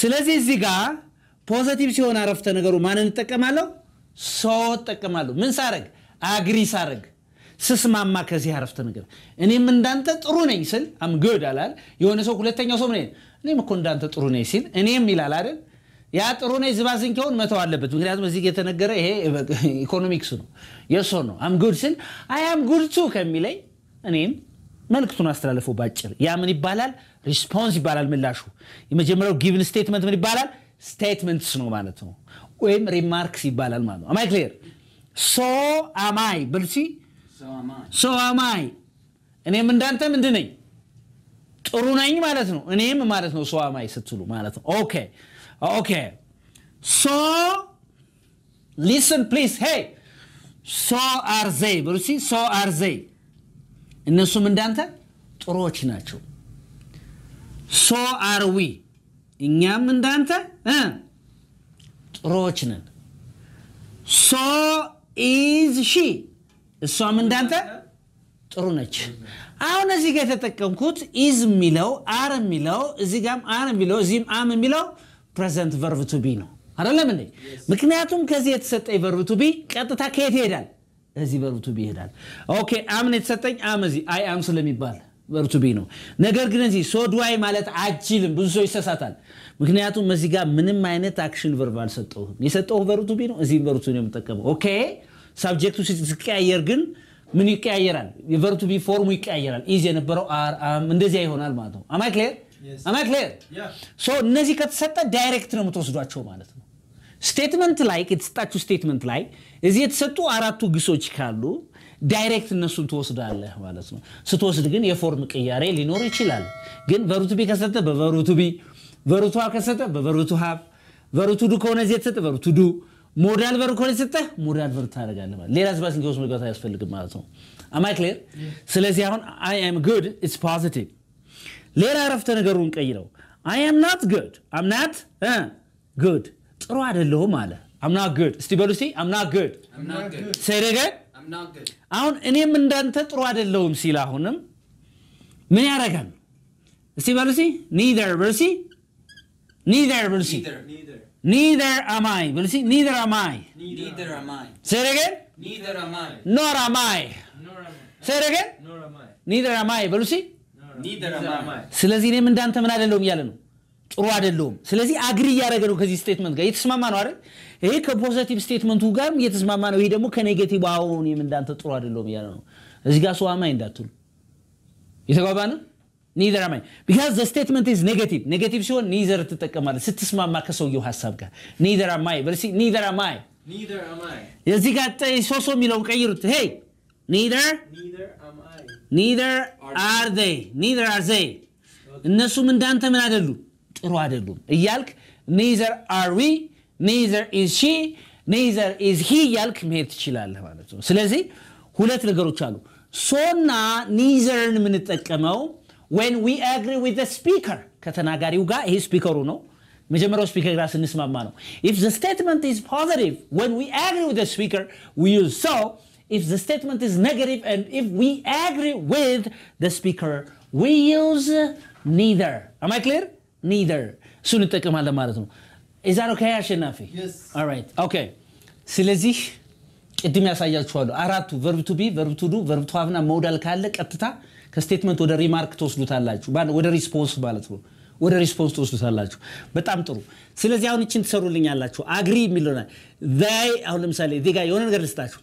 ስለዚህ እዚህ ጋር ፖዘቲቭ ሲሆን አረፍተ ነገሩ ማንን እጠቀማለሁ? ሰው እጠቀማለሁ። ምን ሳረግ? አግሪ ሳረግ ስስማማ ከዚህ አረፍተ ነገር እኔም እንዳንተ ጥሩ ነኝ ስል አም ጉድ አላል። የሆነ ሰው ሁለተኛው ሰው ምን እኔም እኮ እንዳንተ ጥሩ ነኝ ሲል እኔም ይላል አይደል? ያ ጥሩ ነ ዝባዝንኪውን መተው አለበት። ምክንያቱም እዚህ የተነገረ ይሄ ኢኮኖሚክስ ነው የሶ ነው። አም ጉድ ስል አይ አም ጉድ ቱ ከሚለኝ እኔም መልክቱን አስተላለፈው ባጭር። ያ ምን ይባላል? ሪስፖንስ ይባላል። ምላሹ የመጀመሪያው ጊቭን ስቴትመንት ምን ይባላል? ስቴትመንትስ ነው ማለት ነው፣ ወይም ሪማርክስ ይባላል ማለት ነው። አማይ ክሊር ሶ አማይ ብልሲ ሶ አማይ እኔም እንዳንተ ምንድን ነኝ? ጥሩ ነኝ ማለት ነው። እኔም ማለት ነው ሶ አማይ ስትሉ ማለት ነው። ኦኬ Oh, okay. So, listen please. Hey, so are they. በሉ እስኪ so are they. እነሱም እንዳንተ ጥሩዎች ናቸው። ሶ are we. እኛም እንዳንተ ጥሩዎች ነን። So ኢዝ ሺ እሷም እንዳንተ ጥሩ ነች። አሁን እዚህ ጋር የተጠቀምኩት ኢዝ የሚለው አር የሚለው እዚህ ጋም አር የሚለው እዚህም አም የሚለው ፕሬዘንት ቨርብ ቱ ቢ ነው አደለም እንዴ? ምክንያቱም ከዚህ የተሰጠኝ ቨርቭ ቱ ቢ ቀጥታ ከየት ይሄዳል? እዚህ ቨርቭ ቱ ቢ ይሄዳል። ኦኬ አምን የተሰጠኝ አም እዚህ አይ አም ስለሚባል ቨርቭ ቱ ቢ ነው። ነገር ግን እዚህ ሶድዋይ ማለት አችልም። ብዙ ሰው ይሰሳታል። ምክንያቱም እዚህ ጋር ምንም አይነት አክሽን ቨርብ አልሰጠሁም። የሰጠሁ ቨርቭ ቱ ቢ ነው። እዚህ ቨርቭ ቱ ነው የምጠቀመው። ኦኬ ሳብጀክቱ ሲቀያየር ግን ምን ይቀያየራል? የቨርቱ ቢ ፎርሙ ይቀያየራል። ኢዝ የነበረው አር አም እንደዚያ ይሆናል ማለት ነው። አማይ ክሌር አማክ ሶ እነዚህ ከተሰጠ ዳይሬክት ነው የምትወስዷቸው ማለት ነው። ስቴትመንት ላይ የተሰጣችሁ ስቴትመንት ላይ እዚህ የተሰጡ አራቱ ግሶች ካሉ ዳይሬክት እነሱን ትወስዳለህ ማለት ነው። ስትወስድ ግን የፎርም ቅያሬ ሊኖር ይችላል። ግን ቨሩቱ ቢ ከሰጠ በቨሩቱ ቢ፣ ቨሩቱ ሀብ ከሰጠ በቨሩቱ ሀብ፣ ቨሩቱ ዱ ከሆነ እዚህ የተሰጠ ቨሩቱ ዱ፣ ሞዳል ቨሩ ከሆነ የተሰጠ ሞዳል ቨሩ ታደርጋለህ ማለት ሌላ ስባስንኪ ውስጥ መግባት አያስፈልግም ማለት ነው። አማይ ክሌር። ስለዚህ አሁን አይ አም ጉድ ኢትስ ፖዚቲቭ ሌላ ረፍተ ነገሩን ቀይረው አይ አም ናት ግድ አምናት ግድ ጥሩ አይደለሁም አለ አምና ግድ እስቲ በሉ እስቲ አምና ግድ ሰደገ አሁን እኔም እንዳንተ ጥሩ አይደለሁም ሲል አሁንም ምን ያደርጋል እስቲ በሉ እስቲ ኒዘር በሉ እስቲ ኒዘር በሉ እስቲ ኒዘር አማይ በሉ እስቲ ኒዘር አማይ ሰደገ ኖር አማይ ሰደገ ኒዘር አማይ በሉ እስቲ ስለዚህ እኔም እንዳንተ ምን አደለውም እያለ ነው ጥሩ አደለውም ስለዚህ አግሪ እያደረገ ነው ከዚህ ስቴትመንት ጋር የተስማማ ነው አይደል ይሄ ከፖዘቲቭ ስቴትመንቱ ጋር የተስማማ ነው ይሄ ደግሞ ከኔጌቲቭ አሁን እኔም እንዳንተ ጥሩ አደለውም እያለ ነው እዚ ጋር ሰው አማኝ እንዳትሉ የተጓባነ ኒዘር አማኝ ቢካዝ ዘ ስቴትመንት ኢዝ ኔጌቲቭ ኔጌቲቭ ሲሆን ኒዘር ትጠቀማለህ ስትስማማ ከሰውየው ሀሳብ ጋር ኒዘር አማይ በርሲ ኒዘር አማይ የዚህ ጋር ሶሶ የሚለውን ቀይሩት ሄይ ኒዘር ኒዘር አር ዘይ ኒዘር አር ዘይ እነሱም እንዳንተ ምን አይደሉም ጥሩ አይደሉም እያልክ ኒዘር አር ዊ ኒዘር ኢዝ ሺ ኔዘር ኢዝ ሂ እያልክ መሄድ ትችላለህ ማለት ነው። ስለዚህ ሁለት ነገሮች አሉ። ሶና ኒዘርን የምንጠቀመው ዌን ዊ አግሪ ዊዝ ስፒከር ከተናጋሪው ጋር ይሄ ስፒከሩ ነው መጀመሪያው ስፒከር ጋር ስንስማማ ነው። ኢፍ ዘ ስቴትመንት ኢዝ ፖዘቲቭ ዌን ዊ አግሪ ዊዝ ስፒከር ዊ ዩዝ ሶ if the statement is negative and if we agree with the speaker. We use neither. Am I clear? neither. እሱን እንጠቀማለን ማለት ነው። ኢዝ ኦኬ አሸናፊ? ስለዚህ ቅድም ያሳያችኋሉ አራቱ ቨርብ ቱ ቢ፣ ቨርብ ቱ ዱ፣ ቨርብ ቱ ሀቭና ሞዳል ካለ ቀጥታ ከስቴትመንት ወደ ሪማርክ ትወስዱታላችሁ፣ ወደ ሪስፖንስ ማለት ነው። ወደ ሪስፖንስ ትወስዱታላችሁ። በጣም ጥሩ። ስለዚህ አሁን እችን ትሰሩልኛላችሁ። አግሪ የሚለሆናል አሁን ለምሳሌ እዚህ የሆነ ነገር ልስጣችሁ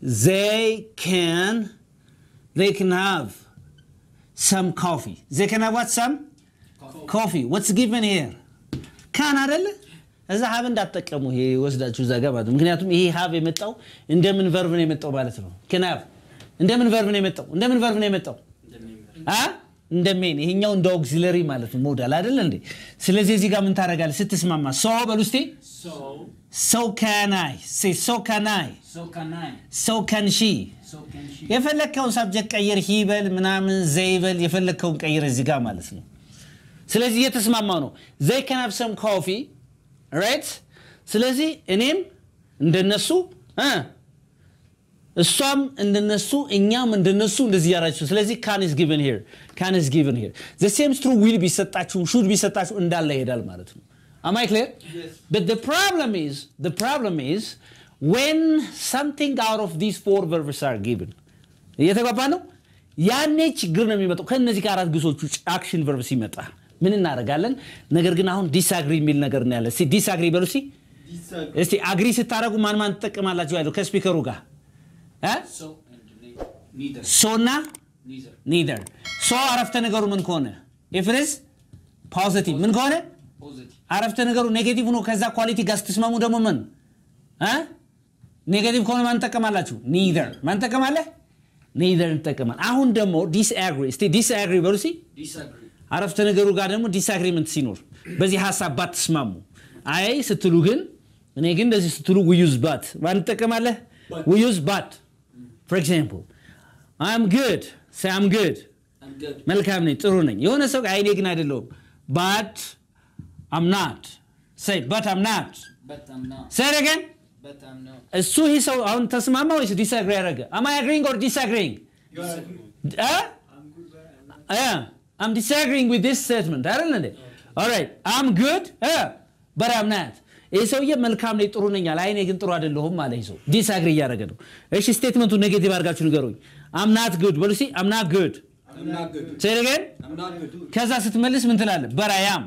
they can they can have some coffee. They can have what some? Coffee. coffee. What's given here? can አይደለ እዛ ሀብ እንዳትጠቀሙ ይሄ ወስዳችሁ እዛ ጋር ማለት ምክንያቱም ይሄ ሀብ የመጣው እንደምን ቨርብ ነው የመጣው ማለት ነው። ኬን ሀብ እንደምን ቨርብ ነው የመጣው እንደምን ቨርብ ነው የመጣው አ እንደ ሜን ይሄኛው እንደ ኦግዚለሪ ማለት ነው ሞዳል አይደል እንዴ ስለዚህ እዚህ ጋር ምን ታደረጋል ስትስማማ ሶ በሉ ስቴ ሰው ከናይ ሶ ከናይ ሰው ከንሺ የፈለግከውን ሳብጀክት ቀይር ሂበል ምናምን ዘይበል የፈለግከውን ቀይር እዚህ ጋር ማለት ነው ስለዚህ እየተስማማው ነው ዘይ ከናብሰም ኮፊ ራይት ስለዚህ እኔም እንደነሱ እሷም እንደነሱ እኛም እንደነሱ እንደዚህ ያራችሁ። ስለዚህ ካን ኢዝ ጊቨን ሂር ካን ኢዝ ጊቨን ሂር ዘ ሴም ስትሩ ዊል ቢሰጣችሁ ሹድ ቢሰጣችሁ እንዳለ ይሄዳል ማለት ነው። አማይ ክሌር በት ዘ ፕሮብለም ኢዝ ዘ ፕሮብለም ኢዝ ዌን ሰምቲንግ አውት ኦፍ ዲስ ፎር ቨርብስ አር ጊቨን እየተግባባ ነው። ያኔ ችግር ነው የሚመጣው ከእነዚህ ከአራት ግሶቹ አክሽን ቨርብ ሲመጣ ምን እናደርጋለን? ነገር ግን አሁን ዲስአግሪ የሚል ነገር ነው ያለ። ዲስአግሪ በሉ እስቲ። አግሪ ስታደረጉ ማን ማን ትጠቀማላችሁ? ያለው ከስፒከሩ ጋር እ ሶና ኒደር ሶ አረፍተ ነገሩ ምን ከሆነ ኢፍሪዝ ፖዚቲቭ ምን ከሆነ አረፍተ ነገሩ ኔጌቲቭ ነው ከዛ ኳሊቲ ጋር ስትስማሙ ደግሞ ምን እ ኔጌቲቭ ከሆነ ማን ትጠቀማላችሁ ኒደር ማን ትጠቀማለህ ኔይደር እንጠቀማል አሁን ደግሞ ዲስአግሪ እስቲ ዲስአግሪ በሉ ሲ አረፍተ ነገሩ ጋር ደግሞ ዲስአግሪመንት ሲኖር በዚህ ሀሳብ ባትስማሙ አይ ስትሉ ግን እኔ ግን እንደዚህ ስትሉ ውዩዝ ባት ማን ትጠቀማለህ ውዩዝ ባት ፎር ኤግዛምፕል አም ጉድ ሳይ አም ጉድ መልካም ነኝ ጥሩ ነኝ የሆነ ሰው አይኔ ግን አይደለውም ባት አም ናት ሳይ ባት አም ናት ሳይ ደገን እሱ ይህ ሰው አሁን ተስማማ ወይስ ዲስአግሪ ያደረገ አም አይ አግሪንግ ኦር ዲስአግሪንግ አም ዲስአግሪንግ ዊዝ ዲስ ስቴትመንት አይደል እንዴ ኦራይት አም ጉድ በት አም ናት ይህ ሰውዬ መልካም ነኝ ጥሩ ነኛል፣ አይ እኔ ግን ጥሩ አይደለሁም አለ። ይህ ሰው ዲስአግሪ እያደረገ ነው። እሺ ስቴትመንቱ ኔጌቲቭ አድርጋችሁ ንገሩኝ። አምናት ግድ በሉ አምናት ግድ ሴደገን። ከዛ ስትመልስ ምን ትላለ በራያም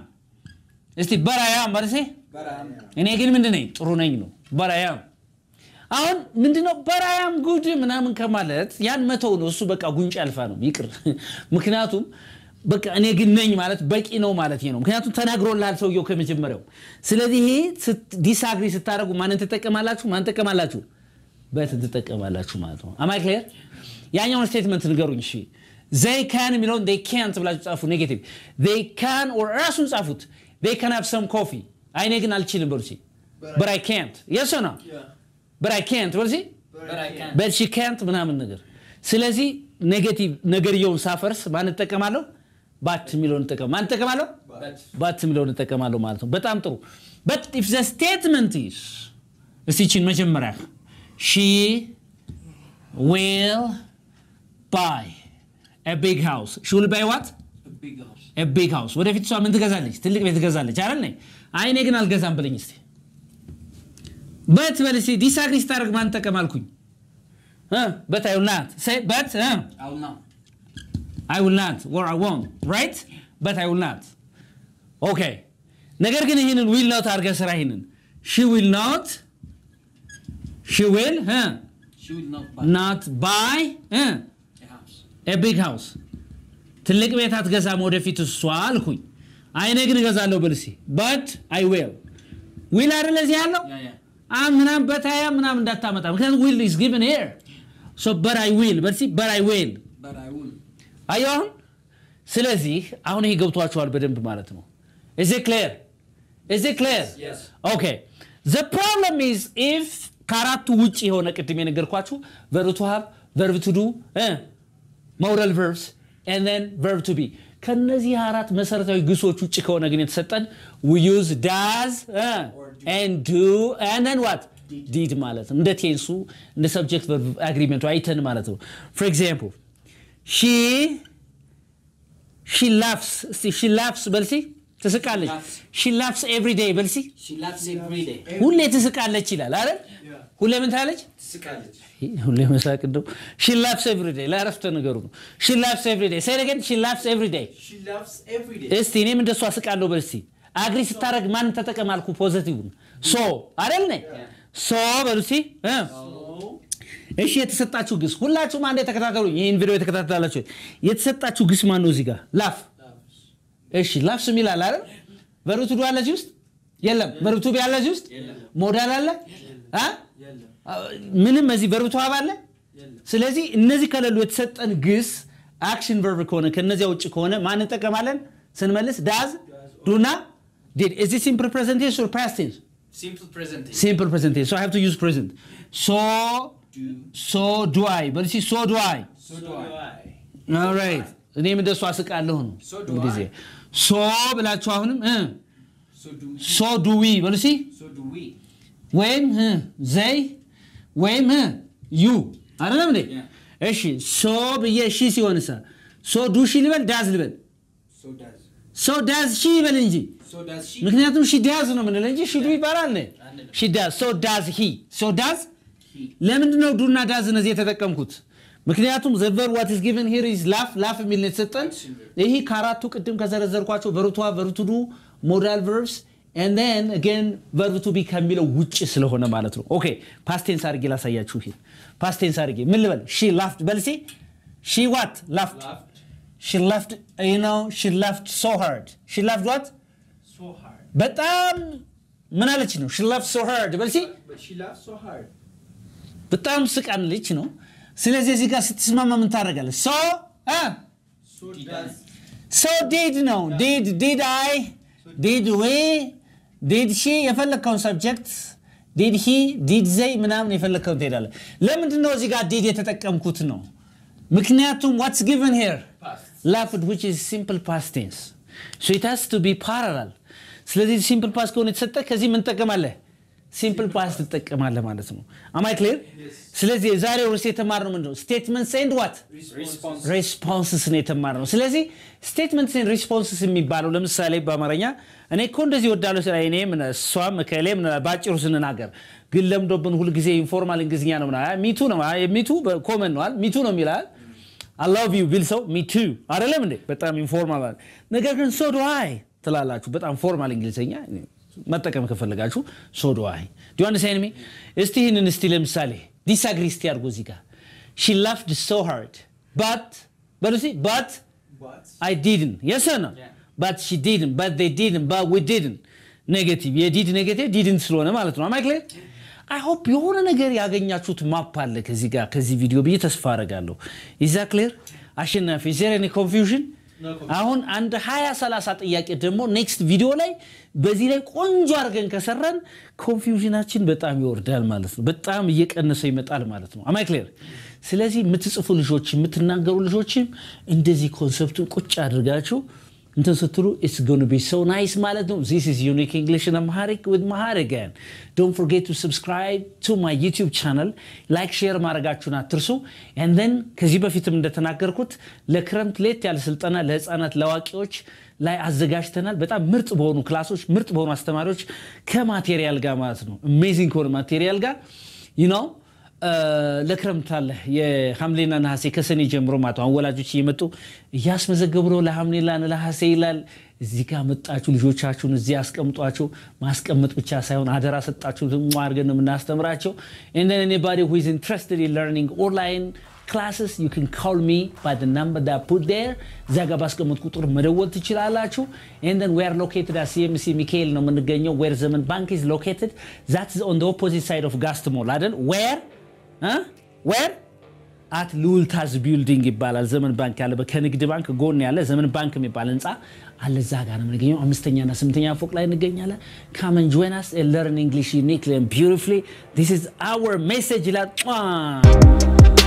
እስቲ በራያም ማለት እኔ ግን ምንድ ነኝ ጥሩ ነኝ ነው በራያም። አሁን ምንድነው በራያም ጉድ ምናምን ከማለት ያን መተው ነው። እሱ በቃ ጉንጭ አልፋ ነው ይቅር። ምክንያቱም በቃ እኔ ግን ነኝ ማለት በቂ ነው ማለት ነው። ምክንያቱም ተናግሮላል ሰውየው ከመጀመሪያው። ስለዚህ ይሄ ዲስአግሪ ስታደረጉ ማንን ትጠቀማላችሁ? ማን ትጠቀማላችሁ? በትን ትጠቀማላችሁ ማለት ነው። አማይ ክሊር። ያኛውን ስቴትመንት ንገሩኝ። እሺ ዘይ ካን የሚለውን ዘይ ካንት ብላችሁ ጻፉ። ኔጌቲቭ ዘይ ካን ኦር ራሱን ጻፉት። ዘይ ካን ሃቭ ሰም ኮፊ። አይ እኔ ግን አልችልም በሉ። በት አይ ካንት የስ ነው በት አይ ካንት በሉ። በት ሺ ካንት ምናምን ነገር። ስለዚህ ኔጌቲቭ ነገርየውን ሳፈርስ ማን እጠቀማለሁ? ባት የሚለውን እንጠቀም ማን እንጠቀማለሁ ባች የሚለውን እንጠቀማለሁ ማለት ነው በጣም ጥሩ በት ኢፍ ዘ ስቴትመንት ኢዝ እስቲችን መጀመሪያ ሺ ዊል ባይ ኤ ቢግ ሃውስ ሺ ዊል ባይ ዋት ኤ ቢግ ሃውስ ወደፊት እሷ ምን ትገዛለች ትልቅ ቤት ትገዛለች አይደል አይ እኔ ግን አልገዛም ብለኝ እስቲ በት በል እስቲ ዲሳግሪ ስታደርግ ማን ጠቀም አልኩኝ በት አይውልናት በት I will not, or I won't, right? But I will not. Okay. ነገር ግን ይህንን ዊል ናት አድርገ ስራ ይህንን ሺ ዊል ናት ሺ ዊል ናት ባይ ቢግ ሃውስ ትልቅ ቤት አትገዛም ወደፊት እሷ አልኩኝ አይነ ግን እገዛለሁ ብልሲ በት አይ ዌል ዊል አይደለ እዚህ ያለው ምናም በታያ ምናም እንዳታመጣ ምክንያቱም ዊል ኢዝ ጊቭን ሄር ሶ በር አይ ዊል በሲ በር አይ ዌል አዩ አሁን። ስለዚህ አሁን ይሄ ገብቷቸዋል በደንብ ማለት ነው። ኢዝ ክሌር ክሊር ክሌር ኦኬ ዘ ፕሮብለም ኢዝ ኢፍ ከአራቱ ውጭ የሆነ ቅድም የነገርኳችሁ ቨርብ ቱ ሃቭ፣ ቨርብ ቱ ዱ፣ ሞራል ቨርብስ ኤንድ ዘን ቨርብ ቱ ቢ ከነዚህ አራት መሰረታዊ ግሶች ውጭ ከሆነ ግን የተሰጠን ዩዝ ዳዝ ዱ ንን ዋት ዲድ ማለት ነው። እንደ ቴንሱ እንደ ሰብጀክት ቨርብ አግሪመንቱ አይተን ማለት ነው። ፎር ኤግዛምፕል ሺ ሺ ላፍስ እስቲ ሺ ላፍስ በልሲ ትስቃለች። ሺ ላፍስ ኤቭሪ ዴይ በልሲ ሁሌ ትስቃለች ይላል አይደል? ሁሌ ምን ታለች? ሁሌ መሳቅ እንደው ሺ ላፍስ ኤቭሪ ዴይ ለአረፍተ ነገሩ ነው። ሺ ላፍስ ኤቭሪ ዴይ ሳይ ነገን ሺ ላፍስ ኤቭሪ ዴይ። እስቲ እኔም እንደሷ ስቃለሁ በልሲ። አግሪ ስታረግ ማን ተጠቀማልኩ ፖዘቲቭ ሶ አይደል? ሶ በሉሲ እሺ የተሰጣችሁ ግስ ሁላችሁም አንድ የተከታተሉ ይህን ቪዲዮ የተከታተላችሁ የተሰጣችሁ ግስ ማን ነው? እዚህ ጋር ላፍ እሺ ላፍ ስም ይላል አይደል? በሩቱ ዱ አለዚህ ውስጥ የለም። በሩቱ ቢ አለዚህ ውስጥ ሞዳል አለ ምንም እዚህ በሩቱ አባለ። ስለዚህ እነዚህ ከሌሉ የተሰጠን ግስ አክሽን ቨርብ ከሆነ ከነዚያ ውጭ ከሆነ ማን እንጠቀማለን ስንመልስ? ዳዝ ዱና ዲድ እዚህ ሲምፕል ፕሬዘንቴንስ ኦር ፓስት ቴንስ ሲምፕል ፕሬዘንቴንስ ሶ አይ ሃቭ ቱ ዩዝ ፕሬዘንት ሶ ሶድዋይ በልሲ ሶድዋይ ራይት እኔም እንደሱ አስቃለሁ ነው ጊዜ ሶ ብላችሁ አሁንም ሶዱዊ በልሲ ወይም ዘይ ወይም ዩ አይደለም እንዴ እሺ ሶ ብዬ ሺ ሲሆን ሳ ሶ ዱሺ ልበል ዳዝ ልበል ሰው ዳዝ ሺ ይበል እንጂ ምክንያቱም ሺ ዳዝ ነው ምንለ እንጂ ሺ ዱ ይባላል ሺ ዳዝ ሰው ዳዝ ሂ ሰው ዳዝ ነው ዱና ዳዝ እዚህ የተጠቀምኩት? ምክንያቱም ዘቨር ዋት ኢዝ ጊቨን ሂር ኢዝ ላፍ ላፍ የሚል የተሰጠን ይህ ከአራቱ ቅድም ከዘረዘርኳቸው በርቷ ቨርቱዱ ሞዳል ቨርብስ ኤንድ ዜን አገን ቨርብ ቢ ከሚለው ውጭ ስለሆነ ማለት ነው። ኦኬ ፓስቴንስ አድርጌ ላሳያችሁ። ይሄ ፓስቴንስ አድርጌ ምን ልበል? ሺ ላፍድ በልሴ ሺ ዋት ላፍድ ሺ ላፍድ ዩ ኖ ሺ ላፍድ ሶ ሃርድ ሺ ላፍድ ዋት በጣም ምን አለች ነው ሺ ላፍድ ሶ ሃርድ በልሴ በጣም ስቃን ልጅ ነው። ስለዚህ እዚህ ጋር ስትስማማ ምን ታደረጋለ? ሶ ሶ ዴድ ነው። ዴድ ዴድ አይ ዴድ ዌ ዴድ ሺ የፈለግከውን ሰብጀክት ዴድ ሂ ዴድ ዘይ ምናምን የፈለግከውን ትሄዳለ። ለምንድን ነው እዚህ ጋር ዴድ የተጠቀምኩት ነው? ምክንያቱም ዋትስ ጊቨን ሄር ላፍድ ዊች ኢዝ ሲምፕል ፓስት ቴንስ ሶ ኢት ሃዝ ቱ ቢ ፓራላል። ስለዚህ ሲምፕል ፓስት ከሆነ የተሰጠ ከዚህ ምን ትጠቀማለህ? ሲምፕል ፓስ ትጠቀማለህ ማለት ነው። አማይ ክሊር? ስለዚህ የዛሬው ርዕስ የተማር ነው ምንድነው ስቴትመንትስ ኤንድ ዋት ሬስፖንስስ ነው የተማርነው። ስለዚህ ስቴትመንትስ ኤንድ ሬስፖንስስ የሚባለው ለምሳሌ በአማርኛ እኔ እኮ እንደዚህ ወዳለሁ ስላ እኔ እሷም መከሌ ባጭሩ ስንናገር ግን ለምዶብን ሁልጊዜ ኢንፎርማል እንግሊዝኛ ነው ሚቱ ነው ሚቱ ኮመን ነዋል ሚቱ ነው የሚላል አላቭ ዩ ቢል ሰው ሚቱ አደለም እንዴ? በጣም ኢንፎርማል ነገር ግን ሶ ዶ አይ ትላላችሁ። በጣም ፎርማል እንግሊዝኛ መጠቀም ከፈለጋችሁ ሶዶ አይ ዲዋን ሳይንሚ እስቲ ይህንን እስቲ ለምሳሌ ዲስአግሪ እስቲ አድርጎ እዚህ ጋር ሺ ላፍድ ሶ ሃርድ ባት በሉ እስቲ ባት አይ ዲድን የሰ ነው ባት ሺ ዲድን ባት ዴይ ዲድን ባት ዊ ዲድን ኔጌቲቭ የዲድ ኔጌቲቭ ዲድን ስለሆነ ማለት ነው አማይክሌ አይ ሆፕ የሆነ ነገር ያገኛችሁት ማፕ አለ ከዚህ ጋር ከዚህ ቪዲዮ ብዬ ተስፋ አረጋለሁ ኢዛ ክሌር አሸናፊ ዜር ኒ ኮንፊውዥን አሁን አንድ 20 30 ጥያቄ ደግሞ ኔክስት ቪዲዮ ላይ በዚህ ላይ ቆንጆ አድርገን ከሰራን ኮንፊውዥናችን በጣም ይወርዳል ማለት ነው። በጣም እየቀነሰ ይመጣል ማለት ነው። አማይ ክሌር። ስለዚህ የምትጽፉ ልጆች፣ የምትናገሩ ልጆችም እንደዚህ ኮንሰፕቱን ቁጭ አድርጋችሁ እንትን ስትሉ ኢትስ ጎን ቢ ሶ ናይስ ማለት ነው። ዚስ ኢዝ ዩኒክ እንግሊሽ ኢን አምሃሪክ ዊዝ መሃር አገን ዶንት ፎርጌት ቱ ሰብስክራይብ ቱ ማይ ዩቲዩብ ቻነል ላይክ፣ ሼር ማድረጋችሁን አትርሱ። ንደን ከዚህ በፊትም እንደተናገርኩት ለክረምት ሌት ያለ ስልጠና ለህፃናት ለአዋቂዎች ላይ አዘጋጅተናል። በጣም ምርጥ በሆኑ ክላሶች ምርጥ በሆኑ አስተማሪዎች ከማቴሪያል ጋር ማለት ነው። አሜዚንግ ከሆነ ማቴሪያል ጋር ዩ ነው ለክረምት አለ የሐምሌና ነሐሴ ከሰኔ ጀምሮ ማለት አሁን ወላጆች እየመጡ እያስመዘገቡ ነው ለሐምሌና ለነሐሴ ይላል። እዚህ ጋር መጣችሁ ልጆቻችሁን እዚህ አስቀምጧቸው። ማስቀመጥ ብቻ ሳይሆን አደራ ሰጣችሁ ዝሙ አድርገን ነው የምናስተምራቸው። እንደን ኤኒባዲ ሁ ኢዝ ኢንትረስትድ ኢን ለርኒንግ ኦንላይን ክላስስ ዩ ካን ሚ ባይ ዘ ናምበር ዳት ፑት ዴር እዚያ ጋር ባስቀመጥ ቁጥር መደወል ትችላላችሁ። ኤንደን ዌር ሎኬትድ አት ሲኤምሲ ሚካኤል ነው የምንገኘው። ዌር ዘመን ባንክ ኢዝ ሎኬትድ ዛት ኦን ኦፖዚት ሳይድ ኦፍ ጋስት ሞል አይደል ዌር ዌር አት ሉልታዝ ቢልዲንግ ይባላል። ዘመን ባንክ ያለ ከንግድ ባንክ ጎን ያለ ዘመን ባንክ የሚባል ህንፃ አለ። እዛ ጋር ነው የምንገኘው። አምስተኛና ስምንተኛ ፎቅ ላይ እንገኛለን። ካም ኤንድ ጆይን አስ ኤንድ ለርን ኢንግሊሽ ዩኒክሊ ኤንድ ቢዩቲፉሊ ዲስ ኢዝ አወር ሜሴጅ ይላል።